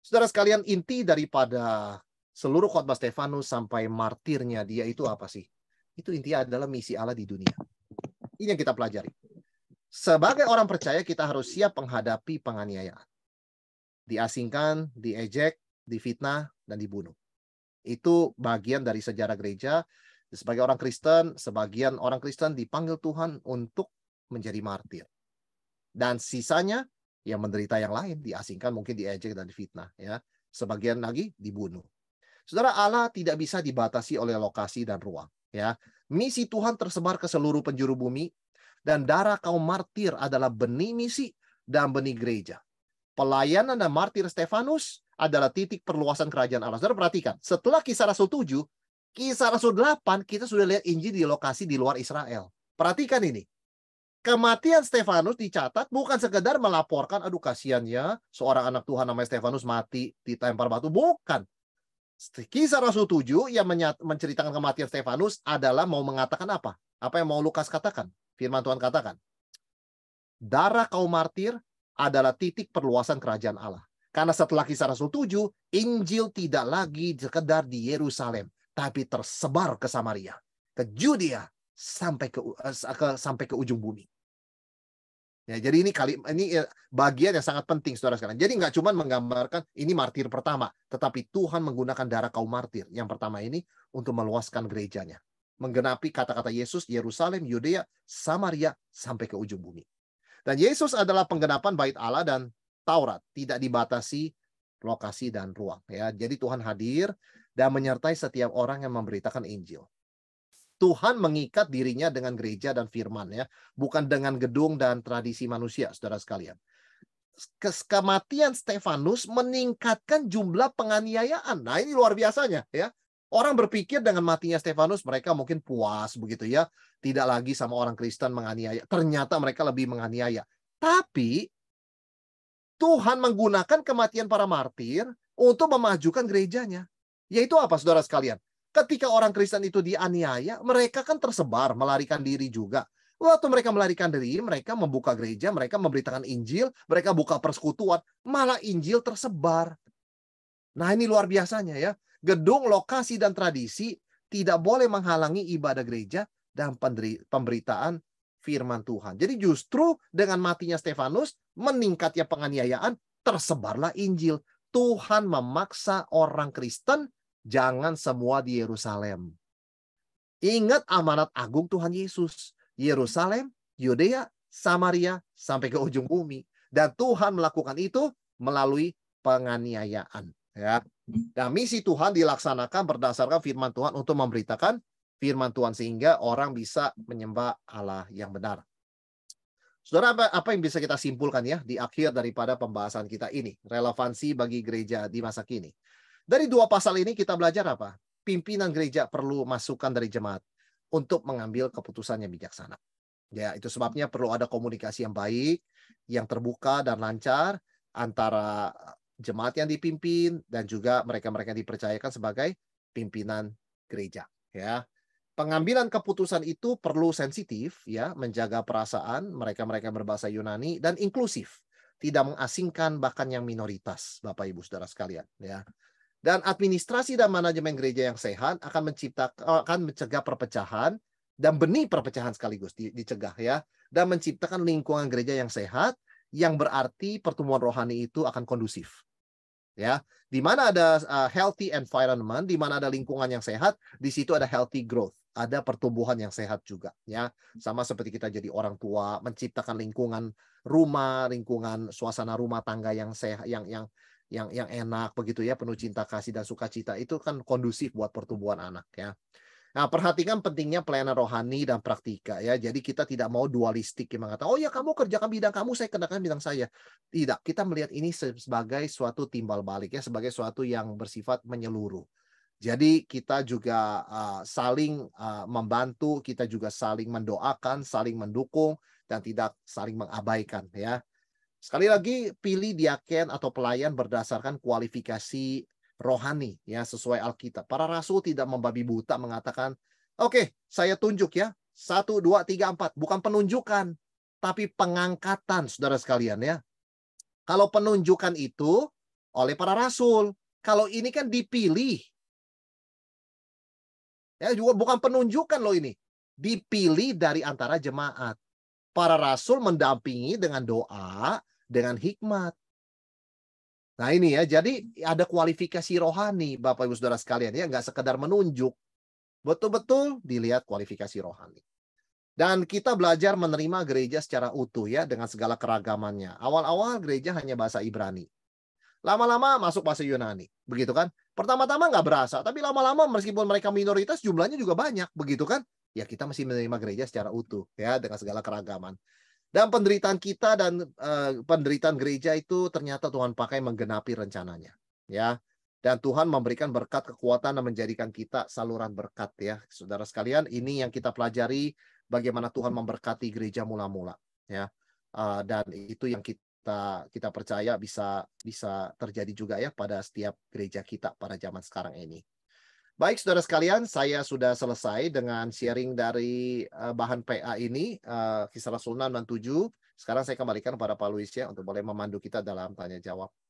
Saudara sekalian, inti daripada seluruh khotbah Stefanus sampai martirnya dia itu apa sih? Itu inti adalah misi Allah di dunia. Ini yang kita pelajari. Sebagai orang percaya kita harus siap menghadapi penganiayaan. Diasingkan, diejek, difitnah, dan dibunuh. Itu bagian dari sejarah gereja. Sebagai orang Kristen, sebagian orang Kristen dipanggil Tuhan untuk menjadi martir. Dan sisanya yang menderita yang lain diasingkan mungkin diejek dan difitnah ya. Sebagian lagi dibunuh. Saudara Allah tidak bisa dibatasi oleh lokasi dan ruang ya. Misi Tuhan tersebar ke seluruh penjuru bumi dan darah kaum martir adalah benih misi dan benih gereja. Pelayanan dan martir Stefanus adalah titik perluasan kerajaan Allah. Saudara perhatikan, setelah kisah Rasul 7, kisah Rasul 8, kita sudah lihat Injil di lokasi di luar Israel. Perhatikan ini kematian Stefanus dicatat bukan sekedar melaporkan aduh kasihan ya, seorang anak Tuhan namanya Stefanus mati ditempar batu bukan kisah Rasul 7 yang menceritakan kematian Stefanus adalah mau mengatakan apa apa yang mau Lukas katakan firman Tuhan katakan darah kaum martir adalah titik perluasan kerajaan Allah karena setelah kisah Rasul 7 Injil tidak lagi sekedar di Yerusalem tapi tersebar ke Samaria ke Judea sampai ke, eh, ke sampai ke ujung bumi. Ya, jadi ini kali ini eh, bagian yang sangat penting saudara sekalian. Jadi nggak cuma menggambarkan ini martir pertama, tetapi Tuhan menggunakan darah kaum martir yang pertama ini untuk meluaskan gerejanya, menggenapi kata-kata Yesus Yerusalem, Yudea, Samaria sampai ke ujung bumi. Dan Yesus adalah penggenapan bait Allah dan Taurat, tidak dibatasi lokasi dan ruang. Ya, jadi Tuhan hadir dan menyertai setiap orang yang memberitakan Injil. Tuhan mengikat dirinya dengan gereja dan firman ya, bukan dengan gedung dan tradisi manusia, Saudara sekalian. Kematian Stefanus meningkatkan jumlah penganiayaan. Nah, ini luar biasanya ya. Orang berpikir dengan matinya Stefanus mereka mungkin puas begitu ya, tidak lagi sama orang Kristen menganiaya. Ternyata mereka lebih menganiaya. Tapi Tuhan menggunakan kematian para martir untuk memajukan gerejanya. Yaitu apa saudara sekalian? ketika orang Kristen itu dianiaya, mereka kan tersebar, melarikan diri juga. Waktu mereka melarikan diri, mereka membuka gereja, mereka memberitakan Injil, mereka buka persekutuan, malah Injil tersebar. Nah ini luar biasanya ya. Gedung, lokasi, dan tradisi tidak boleh menghalangi ibadah gereja dan pemberitaan firman Tuhan. Jadi justru dengan matinya Stefanus, meningkatnya penganiayaan, tersebarlah Injil. Tuhan memaksa orang Kristen jangan semua di Yerusalem. Ingat amanat agung Tuhan Yesus. Yerusalem, Yudea, Samaria, sampai ke ujung bumi. Dan Tuhan melakukan itu melalui penganiayaan. Ya. Dan misi Tuhan dilaksanakan berdasarkan firman Tuhan untuk memberitakan firman Tuhan sehingga orang bisa menyembah Allah yang benar. Saudara, apa, apa yang bisa kita simpulkan ya di akhir daripada pembahasan kita ini? Relevansi bagi gereja di masa kini. Dari dua pasal ini kita belajar apa? Pimpinan gereja perlu masukan dari jemaat untuk mengambil keputusan yang bijaksana. Ya, itu sebabnya perlu ada komunikasi yang baik, yang terbuka dan lancar antara jemaat yang dipimpin dan juga mereka-mereka yang dipercayakan sebagai pimpinan gereja, ya. Pengambilan keputusan itu perlu sensitif ya, menjaga perasaan mereka-mereka berbahasa Yunani dan inklusif, tidak mengasingkan bahkan yang minoritas, Bapak Ibu Saudara sekalian, ya. Dan administrasi dan manajemen gereja yang sehat akan menciptakan akan mencegah perpecahan dan benih perpecahan sekaligus dicegah ya dan menciptakan lingkungan gereja yang sehat yang berarti pertumbuhan rohani itu akan kondusif. Ya, di mana ada uh, healthy environment, di mana ada lingkungan yang sehat, di situ ada healthy growth, ada pertumbuhan yang sehat juga ya. Sama seperti kita jadi orang tua, menciptakan lingkungan rumah, lingkungan suasana rumah tangga yang sehat yang yang yang yang enak begitu ya, penuh cinta kasih dan sukacita itu kan kondusif buat pertumbuhan anak ya. Nah, perhatikan pentingnya pelayanan rohani dan praktika ya. Jadi kita tidak mau dualistik yang mengatakan, "Oh ya, kamu kerjakan bidang kamu, saya kerjakan bidang saya." Tidak, kita melihat ini sebagai suatu timbal balik ya, sebagai suatu yang bersifat menyeluruh. Jadi kita juga uh, saling uh, membantu, kita juga saling mendoakan, saling mendukung dan tidak saling mengabaikan ya. Sekali lagi, pilih diaken atau pelayan berdasarkan kualifikasi rohani, ya sesuai Alkitab. Para rasul tidak membabi buta mengatakan, oke, okay, saya tunjuk ya, satu, dua, tiga, empat. Bukan penunjukan, tapi pengangkatan, saudara sekalian ya. Kalau penunjukan itu oleh para rasul, kalau ini kan dipilih. Ya, juga bukan penunjukan loh ini. Dipilih dari antara jemaat para rasul mendampingi dengan doa, dengan hikmat. Nah ini ya, jadi ada kualifikasi rohani Bapak Ibu Saudara sekalian ya, nggak sekedar menunjuk, betul-betul dilihat kualifikasi rohani. Dan kita belajar menerima gereja secara utuh ya dengan segala keragamannya. Awal-awal gereja hanya bahasa Ibrani. Lama-lama masuk bahasa Yunani, begitu kan? Pertama-tama nggak berasa, tapi lama-lama meskipun mereka minoritas jumlahnya juga banyak, begitu kan? Ya kita masih menerima gereja secara utuh ya dengan segala keragaman. Dan penderitaan kita dan uh, penderitaan gereja itu ternyata Tuhan pakai menggenapi rencananya, ya. Dan Tuhan memberikan berkat kekuatan dan menjadikan kita saluran berkat ya. Saudara sekalian, ini yang kita pelajari bagaimana Tuhan memberkati gereja mula-mula, ya. Uh, dan itu yang kita kita percaya bisa bisa terjadi juga ya pada setiap gereja kita pada zaman sekarang ini. Baik, saudara sekalian, saya sudah selesai dengan sharing dari uh, bahan PA ini, uh, kisah Rasul 6 dan 7. Sekarang saya kembalikan kepada Pak Luis ya untuk boleh memandu kita dalam tanya jawab.